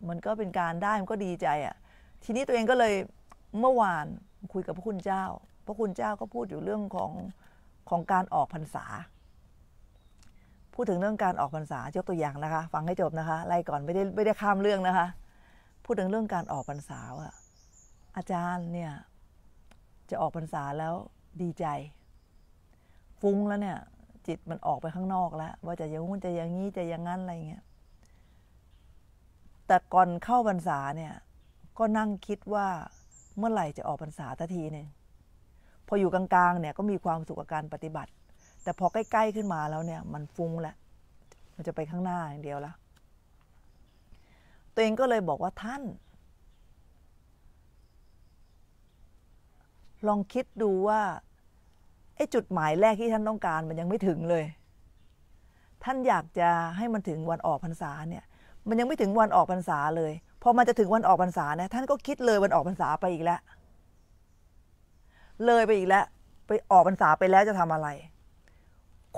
มันก็เป็นการได้ มันก็ดีใจอะ่ะ ทีนี้ตัวเองก็เลยเมื่อวานคุยกับพระคุณเจ้าพระคุณเจ้าก็พูดอยู่เรื่องของของการออกพรรษา พูดถึงเรื่องการออกพรรษายกตัวอย่างนะคะฟังให้จบนะคะไล่ก่อนไม่ได้ไม่ได้ข้ามเรื่องนะคะ พูดถึงเรื่องการออกพรรษาอะอาจารย์เนี่ย จะออกพรรษาแล้วดีใจ ฟุ้งแล้วเนี่ย จิตมันออกไปข้างนอกแล้ว ว่าจะอย่างงู้นจะอย่างนี้จะอย่างนั้นอะไรเงี้ยแต่ก่อนเข้าพรรษาเนี่ยก็นั่งคิดว่าเมื่อไหร่จะออกพรรษาทันทีหนึ่งพออยู่กลางๆ เนี่ยก็มีความสุขกับการปฏิบัติ แต่พอใกล้ๆขึ้นมาแล้วเนี่ยมันฟุ้งแหละ มันจะไปข้างหน้าอย่างเดียวละ ตัวเองก็เลยบอกว่าท่าน ลองคิดดูว่าไอ้จุดหมายแรกที่ท่านต้องการมันยังไม่ถึงเลย ท่านอยากจะให้มันถึงวันออกพรรษาเนี่ย มันยังไม่ถึงวันออกพรรษาเลย พอมันจะถึงวันออกพรรษาเนี่ยท่านก็คิดเลยวันออกพรรษาไปอีกแล้วเลยไปอีกแล้วไปออกพรรษาไปแล้วจะทำอะไร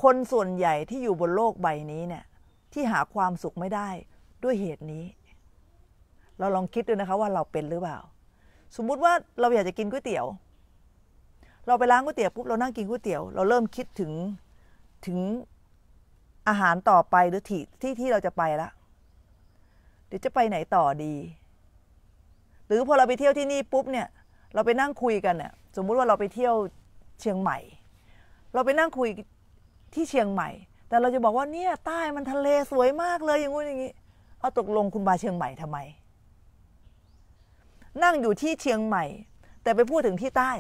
คนส่วนใหญ่ที่อยู่บนโลกใบนี้เนี่ย ที่หาความสุขไม่ได้ด้วยเหตุนี้ เราลองคิดดูนะคะว่าเราเป็นหรือเปล่าสมมุติว่าเราอยากจะกินก๋วยเตี๋ยว เราไปร้านก๋วยเตี๋ยวปุ๊บเรานั่งกินก๋วยเตี๋ยวเราเริ่มคิดถึงถึงอาหารต่อไปหรือที่ที่ที่เราจะไปละเดี๋ยวจะไปไหนต่อดี หรือพอเราไปเที่ยวที่นี่ปุ๊บเนี่ย เราไปนั่งคุยกันเนี่ยสมมุติว่าเราไปเที่ยวเชียงใหม่ เราไปนั่งคุยที่เชียงใหม่ แต่เราจะบอกว่าเนี่ยใต้มันทะเลสวยมากเลยอย่างงู้นอย่างนี้ เอาตกลงคุณมาเชียงใหม่ทำไม นั่งอยู่ที่เชียงใหม่ แต่ไปพูดถึงที่ใต้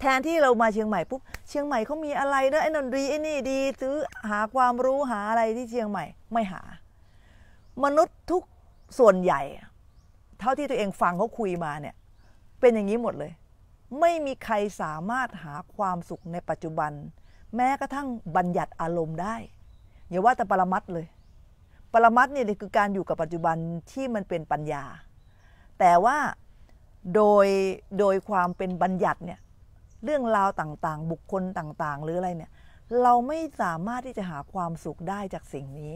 แทนที่เรามาเชียงใหม่ปุ๊บเชียงใหม่เขามีอะไรนะไอ้นนดีไอ้นี่ดี ซื้อหาความรู้หาอะไรที่เชียงใหม่ ไม่หา มนุษย์ทุกส่วนใหญ่ เท่าที่ตัวเองฟังเขาคุยมาเนี่ย เป็นอย่างนี้หมดเลยไม่มีใครสามารถหาความสุขในปัจจุบัน แม้กระทั่งบัญญัติอารมณ์ได้ อย่าว่าแต่ปรมัตเลย ปรมัตเนี่ยคือการอยู่กับปัจจุบันที่มันเป็นปัญญา แต่ว่าโดยโดยความเป็นบัญญัติเนี่ยเรื่องราวต่างๆ บุคคลต่างๆ หรืออะไรเนี่ยเราไม่สามารถที่จะหาความสุขได้จากสิ่งนี้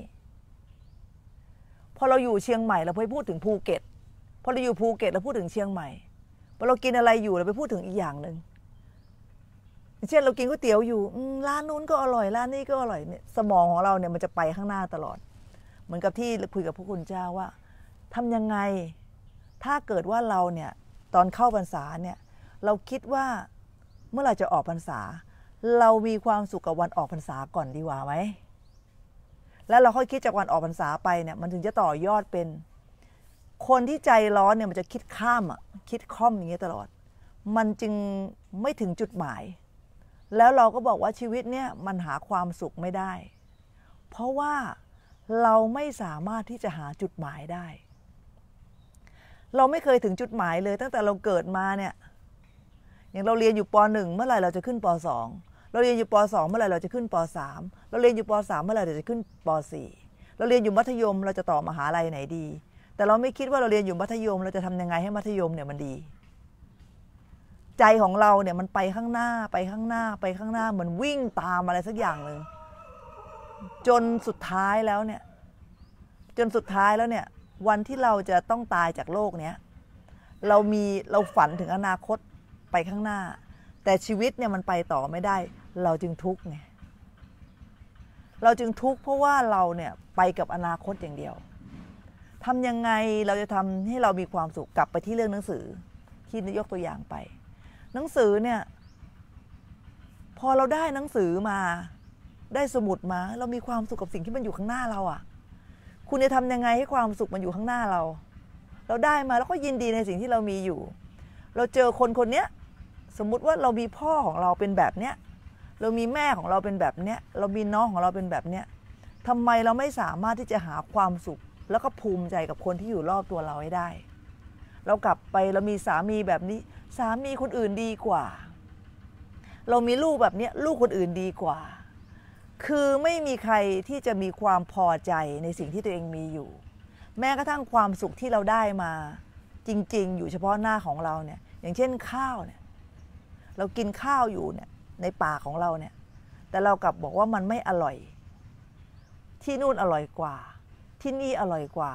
พอเราอยู่เชียงใหม่เราไปพูดถึงภูเก็ตพอเราอยู่ภูเก็ตเราพูดถึงเชียงใหม่พอเรากินอะไรอยู่เราไปพูดถึงอีกอย่างหนึ่งเช่นเรากินก๋วยเตี๋ยวอยู่ร้านนู้นก็อร่อยร้านนี้ก็อร่อยเนี่ยสมองของเราเนี่ยมันจะไปข้างหน้าตลอด เหมือนกับที่คุยกับพระคุณเจ้าว่า ทำยังไงถ้าเกิดว่าเราเนี่ยตอนเข้าพรรษาเนี่ย เราคิดว่าเมื่อไรจะออกพรรษา เรามีความสุขกับวันออกพรรษาก่อนดีกว่าไหมแล้วเราค่อยคิดจากวันออกพรรษาไปเนี่ยมันถึงจะต่อยอดเป็นคนที่ใจร้อนเนี่ยมันจะคิดข้ามอ่ะคิดค่อมอย่างเงี้ยตลอด มันจึงไม่ถึงจุดหมาย แล้วเราก็บอกว่าชีวิตเนี่ยมันหาความสุขไม่ได้ เพราะว่าเราไม่สามารถที่จะหาจุดหมายได้ เราไม่เคยถึงจุดหมายเลยตั้งแต่เราเกิดมาเนี่ยอย่างเราเรียนอยู่ป .1 เมื่อไหร่เราจะขึ้นป .2 เราเรียนอยู่ป .2 เมื่อไหร่เราจะขึ้นป .3 เราเรียนอยู่ป .3 เมื่อไหร่เราจะขึ้นป .4 เราเรียนอยู่มัธยมเราจะต่อมหาลัยไหนดีแต่เราไม่คิดว่าเราเรียนอยู่มัธยม เราจะทำยังไงให้มัธยมเนี่ยมันดี ใจของเราเนี่ยมันไปข้างหน้าไปข้างหน้าไปข้างหน้าเหมือนวิ่งตามอะไรสักอย่างหนึ่ง จนสุดท้ายแล้วเนี่ย จนสุดท้ายแล้วเนี่ย วันที่เราจะต้องตายจากโลกเนี้ยเรามีเราฝันถึงอนาคตไปข้างหน้า แต่ชีวิตเนี่ยมันไปต่อไม่ได้ เราจึงทุกข์ไงเราจึงทุกข์เพราะว่าเราเนี่ยไปกับอนาคตอย่างเดียวทำยังไงเราจะทำให้เรามีความสุขกลับไปที่เรื่องหนังสือที่ยกตัวอย่างไป หนังสือเนี่ย พอเราได้หนังสือมาได้สมุดมา เรามีความสุขกับสิ่งที่มันอยู่ข้างหน้าเราอะ่ะ คุณจะทำยังไงให้ความสุขมันอยู่ข้างหน้าเรา เราได้มาแล้วก็ยินดีในสิ่งที่เรามีอยู่ เราเจอคนคนเนี้ยสมมุติว่าเรามีพ่อของเราเป็นแบบเนี้ยเรามีแม่ของเราเป็นแบบเนี้ย เรามีน้องของเราเป็นแบบเนี้ยทำไมเราไม่สามารถที่จะหาความสุขแล้วก็ภูมิใจกับคนที่อยู่รอบตัวเราให้ได้ เรากลับไปเรามีสามีแบบนี้ สามีคนอื่นดีกว่า เรามีลูกแบบนี้ลูกคนอื่นดีกว่า คือไม่มีใครที่จะมีความพอใจในสิ่งที่ตัวเองมีอยู่ แม้กระทั่งความสุขที่เราได้มาจริงๆอยู่เฉพาะหน้าของเราเนี่ย อย่างเช่นข้าวเนี่ย เรากินข้าวอยู่เนี่ยในปากของเราเนี่ย แต่เรากลับบอกว่ามันไม่อร่อย ที่นู่นอร่อยกว่าที่นี่อร่อยกว่า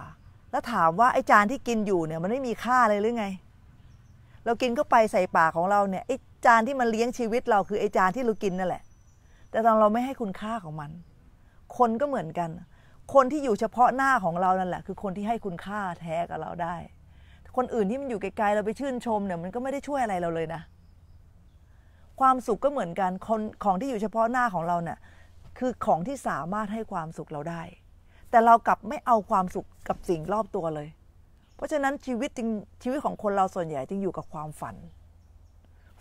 แล้วถามว่าไอจานที่กินอยู่เนี่ยมันไม่มีค่าเลยหรือไง เรากินเข้าไปใส่ปากของเราเนี่ยไอจานที่มันเลี้ยงชีวิต เราคือไอจานที่เรากินนั่นแหละ แต่ตอนเราไม่ให้คุณค่าของมัน คนก็เหมือนกัน คนที่อยู่เฉพาะหน้าของเรานั่นแหละ คือคนที่ให้คุณค่าแท้กับเราได้ คนอื่นที่มันอยู่ไกลๆเราไปชื่นชมเนี่ยมันก็ไม่ได้ช่วยอะไรเราเลยนะ ความสุขก็เหมือนกัน คนของที่อยู่เฉพาะหน้าของเราเนี่ยคือของที่สามารถให้ความสุขเราได้แต่เรากลับไม่เอาความสุขกับสิ่งรอบตัวเลย เพราะฉะนั้นชีวิตจริงชีวิตของคนเราส่วนใหญ่จึงอยู่กับความฝัน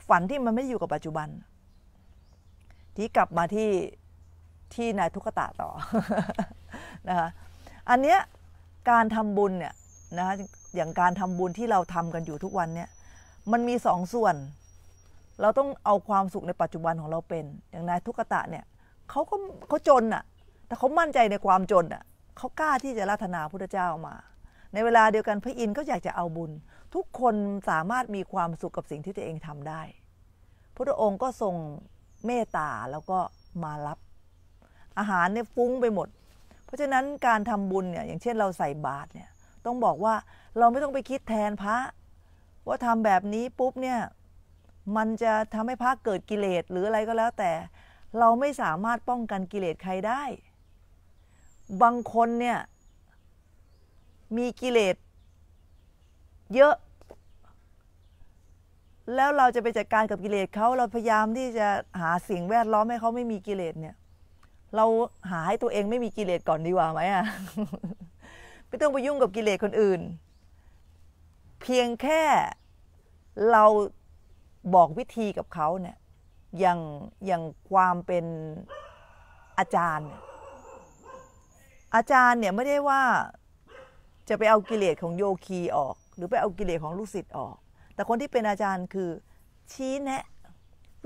ฝันที่มันไม่อยู่กับปัจจุบัน ที่กลับมาที่ที่นายทุกตะต่อนะคะอันเนี้ยการทำบุญเนี่ยนะคะอย่างการทำบุญที่เราทำกันอยู่ทุกวันเนี่ยมันมีสองส่วน เราต้องเอาความสุขในปัจจุบันของเราเป็น อย่างนายทุกตะเนี่ยเขาก็เขาจนอะ่ะแต่เขามั่นใจในความจนอะ่ะเขากล้าที่จะรัตนาพุทธเจ้ามา ในเวลาเดียวกันพระอินทร์ก็อยากจะเอาบุญ ทุกคนสามารถมีความสุขกับสิ่งที่ตัวเองทำได้ พระองค์ก็ทรงเมตตาแล้วก็มารับอาหารเนี่ยฟุ้งไปหมด เพราะฉะนั้นการทำบุญเนี่ยอย่างเช่นเราใส่บาตรเนี่ยต้องบอกว่าเราไม่ต้องไปคิดแทนพระ ว่าทำแบบนี้ปุ๊บเนี่ย มันจะทำให้พระเกิดกิเลสหรืออะไรก็แล้วแต่เราไม่สามารถป้องกันกิเลสใครได้บางคนเนี่ย มีกิเลสเยอะ แล้วเราจะไปจัดการกับกิเลสเขาเราพยายามที่จะหาสิ่งแวดล้อมให้เขาไม่มีกิเลสเนี่ย เราหาให้ตัวเองไม่มีกิเลสก่อนดีกว่าไหมอ่ะไม่ต้องไปยุ่งกับกิเลสคนอื่น เพียงแค่เราบอกวิธีกับเขาเนี่ยอย่างอย่างความเป็นอาจารย์เนี่ยอาจารย์เนี่ยไม่ได้ว่าจะไปเอากิเลสของโยคีออก หรือไปเอากิเลสของลูกศิษย์ออก แต่คนที่เป็นอาจารย์คือชี้แนะ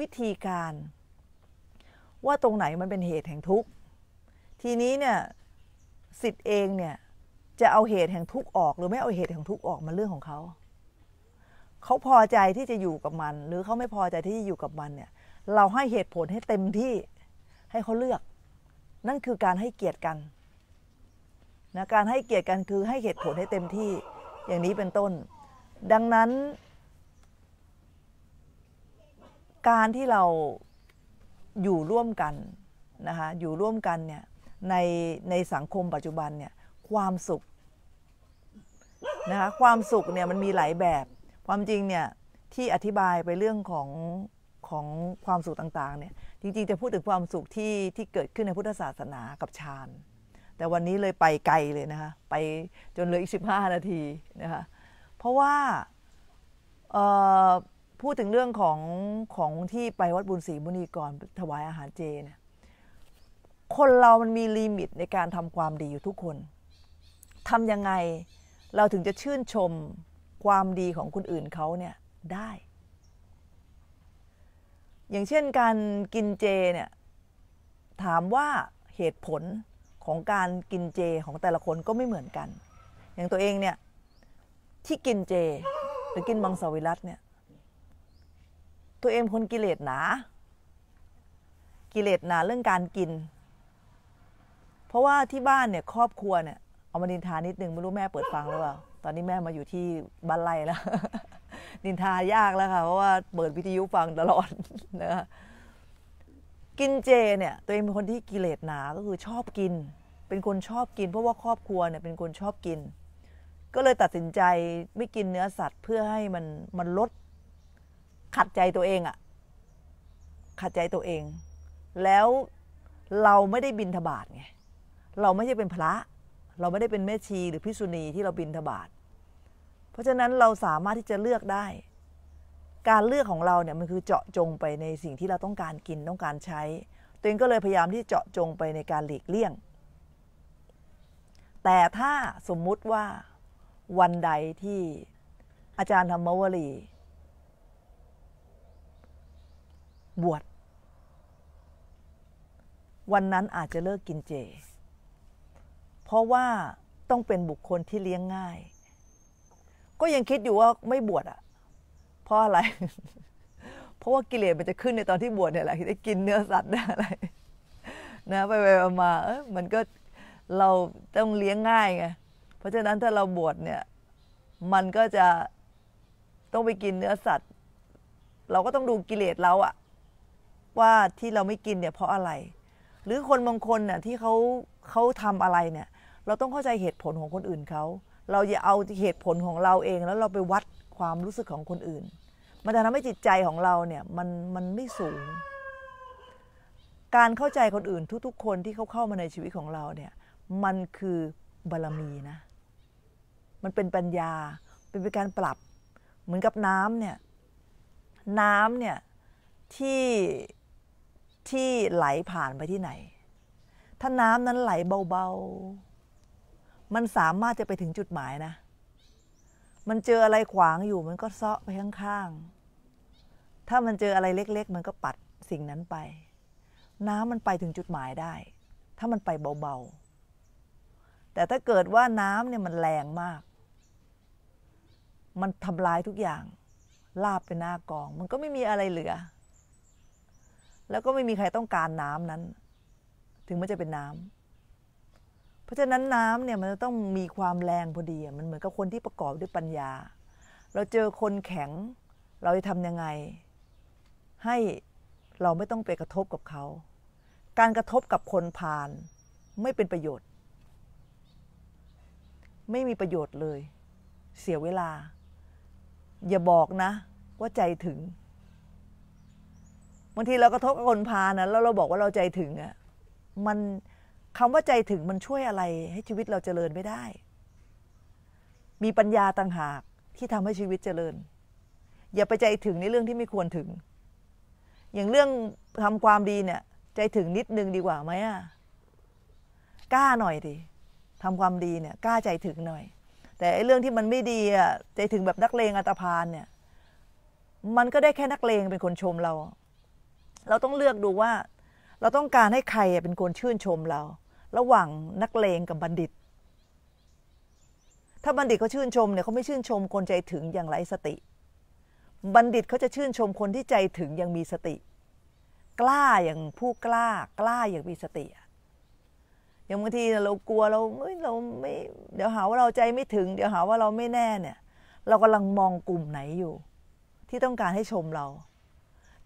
วิธีการ ว่าตรงไหนมันเป็นเหตุแห่งทุกข์ ทีนี้เนี่ยสิทธิ์เองเนี่ย จะเอาเหตุแห่งทุกข์ออก หรือไม่เอาเหตุแห่งทุกข์ออกมันเรื่องของเขา เขาพอใจที่จะอยู่กับมัน หรือเขาไม่พอใจที่จะอยู่กับมันเนี่ย เราให้เหตุผลให้เต็มที่ให้เขาเลือก นั่นคือการให้เกียรติกันนะการให้เกียรติกันคือให้เหตุผลให้เต็มที่อย่างนี้เป็นต้น ดังนั้น การที่เราอยู่ร่วมกันนะคะอยู่ร่วมกันเนี่ยในในสังคมปัจจุบันเนี่ยความสุขนะคะความสุขเนี่ยมันมีหลายแบบ ความจริงเนี่ยที่อธิบายไปเรื่องของของความสุขต่างๆเนี่ยจริงๆ จะพูดถึงความสุขที่ที่เกิดขึ้นในพุทธศาสนากับฌานแต่วันนี้เลยไปไกลเลยนะคะไปจนเหลืออีก 15 นาทีนะคะ เพราะว่าพูดถึงเรื่องของของที่ไปวัดบุญศรีมุนีก่อน ถวายอาหารเจเนี่ยคนเรามันมีลิมิตในการทำความดีอยู่ทุกคนทำยังไงเราถึงจะชื่นชมความดีของคนอื่นเขาเนี่ย ได้ อย่างเช่นการกินเจเนี่ยถามว่าเหตุผลของการกินเจของแต่ละคนก็ไม่เหมือนกัน อย่างตัวเองเนี่ย ที่กินเจหรือกินมังสวิรัต เนี่ย ตัวเองคนกิเลสหนา กิเลสหนา เรื่องการกิน เพราะว่าที่บ้านเนี่ยครอบครัวเนี่ยเอามาดินทานิดนึงไม่รู้แม่เปิดฟังหรือเปล่า ตอนนี้แม่มาอยู่ที่บ้านไร่แล้วดินทายากแล้วค่ะเพราะว่าเปิดวิทยุฟังตลอดนะคะกินเจ เนี่ยตัวเองเป็นคนที่กิเลสหนาก็คือชอบกิน เป็นคนชอบกินเพราะว่าครอบครัวเนี่ยเป็นคนชอบกิน ก็เลยตัดสินใจไม่กินเนื้อสัตว์เพื่อให้มันมันลดขัดใจตัวเองอะขัดใจตัวเอง แล้วเราไม่ได้บินทบาทไงเราไม่ใช่เป็นพระ เราไม่ได้เป็นแม่ชีหรือพิษุณีที่เราบินทบาท เพราะฉะนั้นเราสามารถที่จะเลือกได้การเลือกของเราเนี่ยมันคือเจาะจงไปในสิ่งที่เราต้องการกินต้องการใช้ตัวเองก็เลยพยายามที่เจาะจงไปในการหลีกเลี่ยง แต่ถ้าสมมุติว่าวันใด ที่อาจารย์ธรรมวรีบวชวันนั้นอาจจะเลิกกินเจ เพราะว่าต้องเป็นบุคคลที่เลี้ยงง่าย ก็ยังคิดอยู่ว่าไม่บวชอะเพราะอะไร เพราะว่ากิเลสมันจะขึ้นในตอนที่บวชเนี่ยแหละได้กินเนื้อสัตว์อะไรนะ ไปๆมาเออมันก็เราต้องเลี้ยงง่ายไงเพราะฉะนั้นถ้าเราบวชเนี่ย มันก็จะต้องไปกินเนื้อสัตว์เราก็ต้องดูกิเลสเราอะว่าที่เราไม่กินเนี่ย เพราะอะไร หรือคนบางคนน่ะที่เขาเขาทำอะไรเนี่ย เราต้องเข้าใจเหตุผลของคนอื่นเขาเราอย่าเอาเหตุผลของเราเองแล้วเราไปวัดความรู้สึกของคนอื่นมันจะทำให้จิตใจของเราเนี่ยมันมันไม่สูง การเข้าใจคนอื่นทุก ๆ คนที่เขาเข้ามาในชีวิตของเราเนี่ย มันคือบารรมีนะ มันเป็นปัญญาเป็นการปรับเหมือนกับน้ำเนี่ย น้ำเนี่ยที่ที่ไหลผ่านไปที่ไหน ถ้าน้ำนั้นไหลเบา ๆ มันสามารถจะไปถึงจุดหมายนะมันเจออะไรขวางอยู่มันก็เซาะไปข้าง ๆ ถ้ามันเจออะไรเล็กๆ มันก็ปัดสิ่งนั้นไป น้ำมันไปถึงจุดหมายได้ ถ้ามันไปเบาๆ แต่ถ้าเกิดว่าน้ำเนี่ยมันแรงมาก มันทำลายทุกอย่าง ลาบไปหน้ากองมันก็ไม่มีอะไรเหลือ แล้วก็ไม่มีใครต้องการน้ำนั้น ถึงมันจะเป็นน้ำเพราะฉะนั้นน้ำเนี่ยมันจะต้องมีความแรงพอดีมันเหมือนกับคนที่ประกอบด้วยปัญญา เราเจอคนแข็งเราจะทำยังไง ให้เราไม่ต้องไปกระทบกับเขา การกระทบกับคนพาลไม่เป็นประโยชน์ ไม่มีประโยชน์เลย เสียเวลา อย่าบอกนะ ว่าใจถึงบางทีเรากระทบกับคนพาลนะแล้วเราบอกว่าเราใจถึงอ่ะมันคำว่าใจถึงมันช่วยอะไรให้ชีวิตเราเจริญไม่ได้ มีปัญญาต่างหากที่ทำให้ชีวิตเจริญอย่าไปใจถึงในเรื่องที่ไม่ควรถึง อย่างเรื่องทำความดีเนี่ย ใจถึงนิด นึงดีกว่าไหมอ่ะกล้าหน่อยดิทำความดีเนี่ยกล้าใจถึงหน่อย แต่ไอ้เรื่องที่มันไม่ดีอ่ะใจถึงแบบนักเลงอัตพานเนี่ย มันก็ได้แค่นัก เลง เป็น คนชมเรา เราต้องเลือกดูว่าเราต้องการให้ใครเป็นคนชื่นชมเรา ระหว่างนักเลงกับบัณฑิต ถ้าบัณฑิตเขาชื่นชมเนี่ยเขาไม่ชื่นชมคนใจถึงอย่างไรสติ บัณฑิตเขาจะชื่นชมคนที่ใจถึงยังมีสติ กล้าอย่างผู้กล้ากล้าอย่างมีสติอย่างบางทีเรากลัวเราเราไม่ เดี๋ยวหาว่าเราใจไม่ถึง เดี๋ยวหาว่าเราไม่แน่เนี่ย เรากำลังมองกลุ่มไหนอยู่ ที่ต้องการให้ชมเรา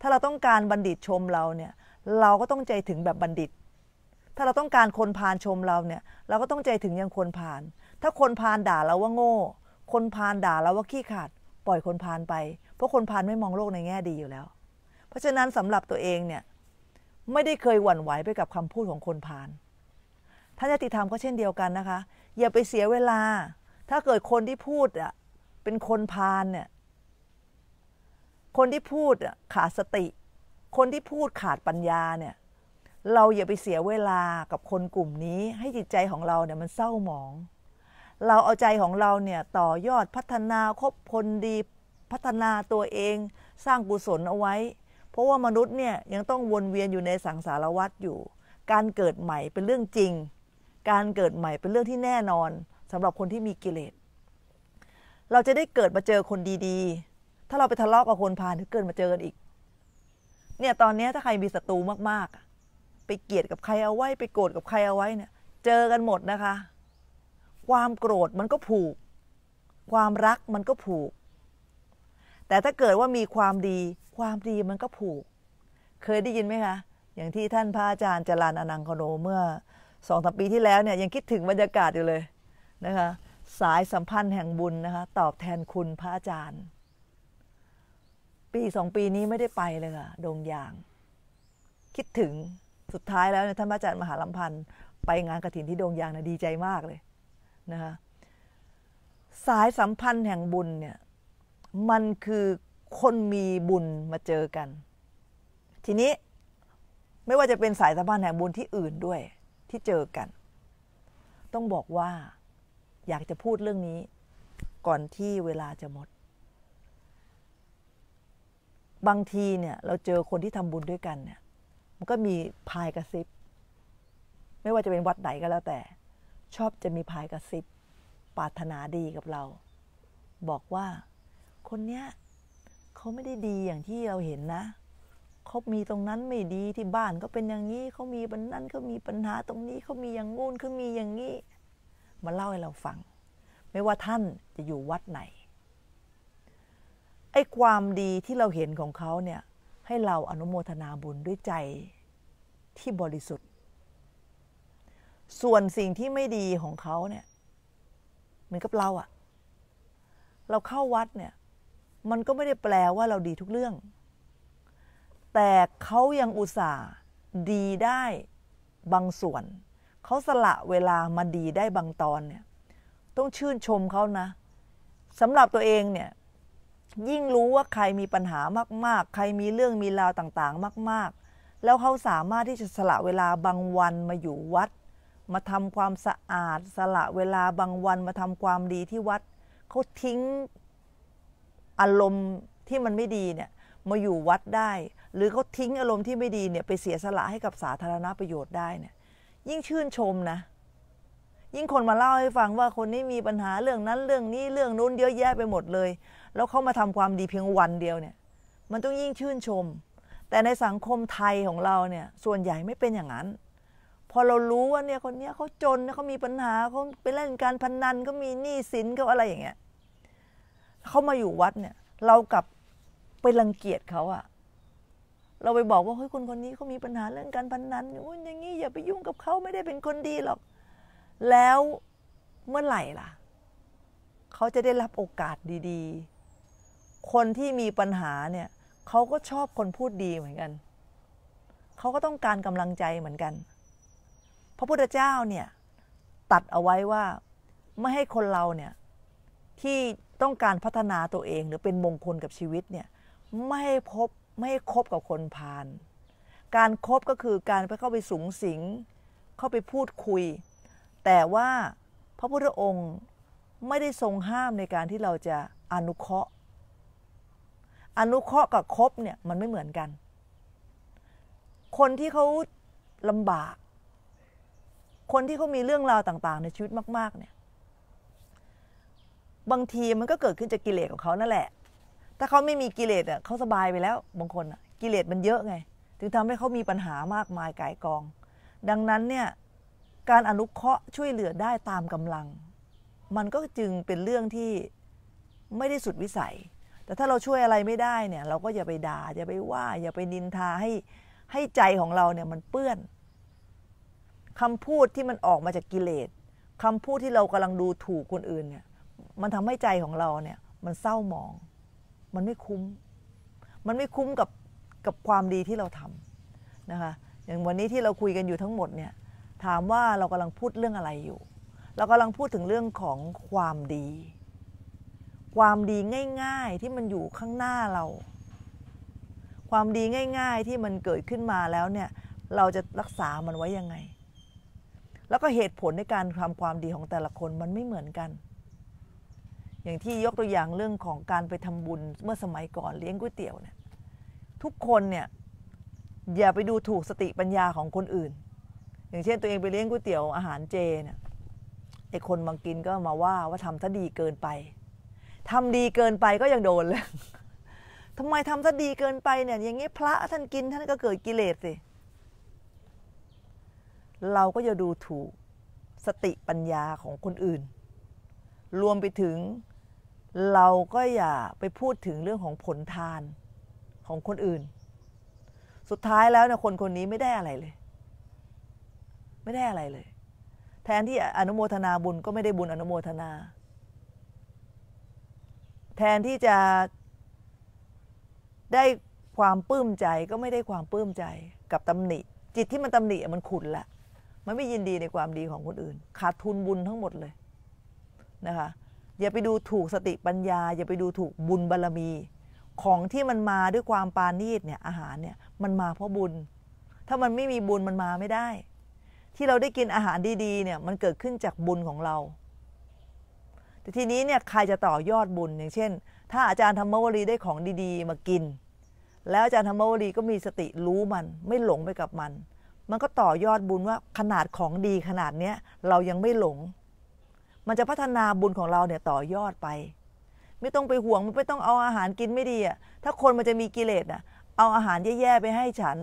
ถ้าเราต้องการบัณฑิตชมเราเนี่ยเราก็ต้องใจถึงแบบบัณฑิต ถ้าเราต้องการคนพาลชมเราเนี่ยเราก็ต้องใจถึงยังคนพาล ถ้าคนพาลด่าเราว่าโง่ คนพาลด่าเราว่าขี้ขาดปล่อยคนพาลไป เพราะคนพาลไม่มองโลกในแง่ดีอยู่แล้ว เพราะฉะนั้นสำหรับตัวเองเนี่ยไม่ได้เคยหวั่นไหวไปกับคำพูดของคนพาล ท่านยติธรรมก็เช่นเดียวกันนะคะอย่าไปเสียเวลา ถ้าเกิดคนที่พูดอ่ะเป็นคนพาลเนี่ยคนที่พูดอ่ะขาดสติคนที่พูดขาดปัญญาเนี่ย เราอย่าไปเสียเวลากับคนกลุ่มนี้ให้จิตใจของเราเนี่ยมันเศร้าหมอง เราเอาใจของเราเนี่ย ต่อยอดพัฒนาคบคนดีพัฒนาตัวเองสร้างกุศลเอาไว้ เพราะว่ามนุษย์เนี่ยยังต้องวนเวียนอยู่ในสังสารวัฏอยู่ การเกิดใหม่เป็นเรื่องจริง การเกิดใหม่เป็นเรื่องที่แน่นอนสำหรับคนที่มีกิเลสเราจะได้เกิดมาเจอคนดีๆ ถ้าเราไปทะเลาะกับคนพาลหดือเกิดมาเจอกันอีกเนี่ยตอนนี้ถ้าใครมีศัตรูมากๆไปเกลียดกับใครเอาไว้ ไปโกรธกับใครเอาไว้เนี่ยเจอกันหมดนะคะ ความโกรธมันก็ผูก ความรักมันก็ผูก แต่ถ้าเกิดว่ามีความดี ความดีมันก็ผูก เคยได้ยินไหมคะอย่างที่ท่านพระอาจารย์จรานอนังคโนเมื่อสองสามปีที่แล้วเนี่ยยังคิดถึงบรรยากาศอยู่เลยนะคะสายสัมพันธ์แห่งบุญนะคะตอบแทนคุณพระอาจารย์ปีสองปีนี้ไม่ได้ไปเลยค่ะดงยาง คิดถึงสุดท้ายแล้วเนี่ยท่านอาจารย์มหาลำพันธ์ไปงานกระถินที่ดงยางนะดีใจมากเลยนะคะสายสัมพันธ์แห่งบุญเนี่ยมันคือคนมีบุญมาเจอกัน ทีนี้ไม่ว่าจะเป็นสายสัมพันธ์แห่งบุญที่อื่นด้วย ที่เจอกัน ต้องบอกว่าอยากจะพูดเรื่องนี้ก่อนที่เวลาจะหมดบางทีเนี่ย เราเจอคนที่ทำบุญด้วยกันเนี่ย มันก็มีพายกระซิบไม่ว่าจะเป็นวัดไหนก็แล้วแต่ ชอบจะมีพายกระซิบปรารถนาดีกับเรา บอกว่า คนเนี้ย เขาไม่ได้ดีอย่างที่เราเห็นนะเขามีตรงนั้นไม่ดีที่บ้านก็เป็นอย่างนี้เขามีปัญนั้นเขามีปัญหาตรงนี้เขามีอย่างงู้นเขามีอย่างนี้มาเล่าให้เราฟัง ไม่ว่าท่านจะอยู่วัดไหนไอ้ความดีที่เราเห็นของเขาเนี่ย ให้เราอนุโมทนาบุญด้วยใจที่บริสุทธิ์ ส่วนสิ่งที่ไม่ดีของเขาเนี่ยเหมือนกับเราอะเราเข้าวัดเนี่ย มันก็ไม่ได้แปลว่าเราดีทุกเรื่อง แต่เขายังอุตส่าห์ดีได้บางส่วนเขาสละเวลามาดีได้บางตอนเนี่ย ต้องชื่นชมเขานะสำหรับตัวเองเนี่ยยิ่งรู้ว่าใครมีปัญหามาก ๆ ใครมีเรื่องมีราวต่างๆ มาก ๆ แล้วเขาสามารถที่จะสละเวลาบางวันมาอยู่วัด มาทำความสะอาด สละ เวลาบางวันมาทำความดีที่วัดเขาทิ้งอารมณ์ที่มันไม่ดีเนี่ย มาอยู่วัดได้ หรือเขาทิ้งอารมณ์ที่ไม่ดีเนี่ยไปเสียสละให้กับสาธารณประโยชน์ได้เนี่ย ยิ่งชื่นชมนะยิ่งคนมาเล่าให้ฟังว่าคนนี้มีปัญหาเรื่องนั้นเรื่องนี้เรื่องนู้นเยอะแยะไปหมดเลยแล้วเขามาทำความดีเพียงวันเดียวเนี่ย มันต้องยิ่งชื่นชม แต่ในสังคมไทยของเราเนี่ย ส่วนใหญ่ไม่เป็นอย่างนั้น พอเรารู้ว่าเนี่ยคนเนี้ยเขาจนเขามีปัญหาเขาไปเล่นการพนนันก็มีหนี้สินก็อะไรอย่างเงี้ยเขามาอยู่วัดเนี่ย เรากับไปรังเกียจเขาอะเราไปบอกว่าเฮ้ยคนคนนี้เขามีปัญหาเรื่องการพนนันอย่างนี้อย่าไปยุ่งกับเขาไม่ได้เป็นคนดีหรอกแล้วเมื่อไหร่ล่ะเขาจะได้รับโอกาสดี ๆคนที่มีปัญหาเนี่ยเขาก็ชอบคนพูดดีเหมือนกัน เขาก็ต้องการกำลังใจเหมือนกัน พระพุทธเจ้าเนี่ย ตัดเอาไว้ว่าไม่ให้คนเราเนี่ย ที่ต้องการพัฒนาตัวเอง หรือเป็นมงคลกับชีวิตเนี่ยไม่ให้พบ ไม่ให้คบกับคนพาลการครบก็คือการไปเข้าไปสูงสิง เข้าไปพูดคุย แต่ว่าพระพุทธองค์ไม่ได้ทรงห้ามในการที่เราจะอนุเคราะห์อนุเคราะห์กับคบเนี่ยมันไม่เหมือนกัน คนที่เขาลำบาก คนที่เขามีเรื่องราวต่างๆ ในชีวิตมาก ๆ เนี่ย บางทีมันก็เกิดขึ้นจากกิเลสของเขานั่นแหละ ถ้าเขาไม่มีกิเลสอ่ะเขาสบายไปแล้ว บางคนอ่ะกิเลสมันเยอะไง ถึงทำให้เขามีปัญหามากมายกายกอง ดังนั้นเนี่ย การอนุเคราะห์ช่วยเหลือได้ตามกำลัง มันก็จึงเป็นเรื่องที่ไม่ได้สุดวิสัยแต่ถ้าเราช่วยอะไรไม่ได้เนี่ย เราก็อย่าไปด่าอย่าไปว่า อย่าไปนินทาให้ให้ใจของเราเนี่ยมันเปื้อนคำพูดที่มันออกมาจากกิเลสคำพูดที่เรากำลังดูถูกคนอื่นเนี่ยมันทำให้ใจของเราเนี่ยมันเศร้าหมอง มันไม่คุ้ม มันไม่คุ้มกับกับความดีที่เราทำนะคะอย่างวันนี้ที่เราคุยกันอยู่ทั้งหมดเนี่ยถามว่าเรากำลังพูดเรื่องอะไรอยู่ เรากำลังพูดถึงเรื่องของความดีความดีง่าย ๆที่มันอยู่ข้างหน้าเรา ความดีง่ายๆที่มันเกิดขึ้นมาแล้วเนี่ย เราจะรักษามันไว้ยังไง แล้วก็เหตุผลในการทำความดีของแต่ละคนมันไม่เหมือนกัน อย่างที่ยกตัวอย่างเรื่องของการไปทำบุญเมื่อสมัยก่อนเลี้ยงก๋วยเตี๋ยวเนี่ย ทุกคนเนี่ย อย่าไปดูถูกสติปัญญาของคนอื่น อย่างเช่นตัวเองไปเลี้ยงก๋วยเตี๋ยวอาหารเจเนี่ยไอคนบางกินก็มาว่าว่าทำซะดีเกินไปทำดีเกินไปก็ยังโดนเลยทำไมทำซะดีเกินไปเนี่ย อย่างนี้พระท่านกินท่านก็เกิดกิเลสสิ เราก็จะดูถูกสติปัญญาของคนอื่น รวมไปถึง เราก็อย่าไปพูดถึงเรื่องของผลทานของคนอื่น สุดท้ายแล้วเนี่ยคนคนนี้ไม่ได้อะไรเลย ไม่ได้อะไรเลย แทนที่อนุโมทนาบุญก็ไม่ได้บุญอนุโมทนาแทนที่จะได้ความปลื้มใจก็ไม่ได้ความปลื้มใจกับตำหนิ จิตที่มันตำหนิมันขุนละ มันไม่ยินดีในความดีของคนอื่น ขาดทุนบุญทั้งหมดเลยนะคะ อย่าไปดูถูกสติปัญญาอย่าไปดูถูกบุญบารรมี ของที่มันมาด้วยความปาณีตเนี่ยอาหารเนี่ยมันมาเพราะบุญ ถ้ามันไม่มีบุญมันมาไม่ได้ ที่เราได้กินอาหารดีๆ เนี่ย มันเกิดขึ้นจากบุญของเราแต่ทีนี้เนี่ยใครจะต่อยอดบุญ อย่างเช่น ถ้าอาจารย์ธรรมวรีได้ของดี ๆ มากิน แล้วอาจารย์ธรรมวรีก็มีสติรู้มัน ไม่หลงไปกับมัน มันก็ต่อยอดบุญว่าขนาดของดีขนาดเนี้ยเรายังไม่หลง มันจะพัฒนาบุญของเราเนี่ยต่อยอดไป ไม่ต้องไปห่วง ไม่ต้องเอาอาหารกินไม่ดีอ่ะถ้าคนมันจะมีกิเลสอ่ะเอาอาหารแย่ๆไปให้ฉัน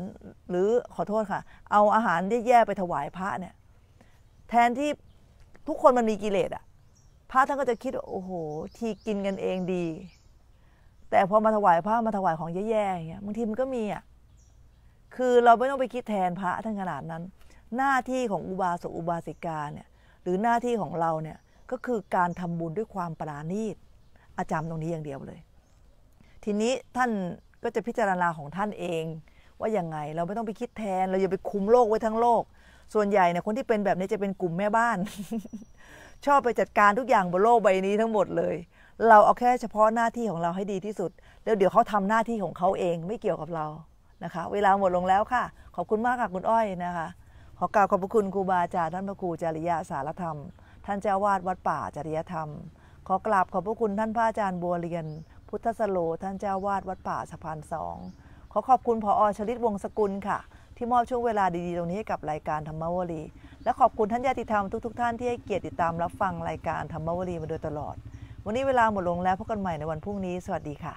หรือขอโทษค่ะ เอาอาหารแย่ๆไปถวายพระเนี่ยแทนที่ทุกคนมันมีกิเลสอ่ะพระท่านก็จะคิดว่าโอ้โหทีกินกันเองดี แต่พอมาถวายพระมาถวายของแย่ๆอย่างเงี้ยบางทีมันก็มีอ่ะคือเราไม่ต้องไปคิดแทนพระท่านขนาดนั้น หน้าที่ของอุบาสกอุบาสิกาเนี่ย หรือหน้าที่ของเราเนี่ยก็คือการทำบุญด้วยความปราณีต อาจารย์ตรงนี้อย่างเดียวเลย ทีนี้ท่านก็จะพิจารณาของท่านเอง ว่าอย่างไงเราไม่ต้องไปคิดแทน เราอย่าไปคุมโลกไว้ทั้งโลก ส่วนใหญ่เนี่ยคนที่เป็นแบบนี้จะเป็นกลุ่มแม่บ้านชอบไปจัดการทุกอย่างบนโลกใบนี้ทั้งหมดเลย เราเอาแค่เฉพาะหน้าที่ของเราให้ดีที่สุด แล้วเดี๋ยวเขาทำหน้าที่ของเขาเองไม่เกี่ยวกับเรานะคะ เวลาหมดลงแล้วค่ะ ขอบคุณมากค่ะ คุณอ้อยนะคะ ขอกราบขอบพระคุณครูบาอาจารย์ท่านพระครูจริยาสารธรรม ท่านเจ้าวาดวัดป่าจริยธรรม ขอกราบขอบพระคุณท่านพระอาจารย์บัวเรียน พุทธสโล ท่านเจ้าวาดวัดป่าสะพานสองขอขอบคุณผออชลิตวงศกุลค่ะที่มอบช่วงเวลาดีๆตรงนี้ให้กับรายการธรรมวลีและขอบคุณท่านญาติธรรมทุกๆ ท่านที่ให้เกียรติติดตามรับฟังรายการธรรมวลีมาโดยตลอด วันนี้เวลาหมดลงแล้วพบกันใหม่ในวันพรุ่งนี้ สวัสดีค่ะ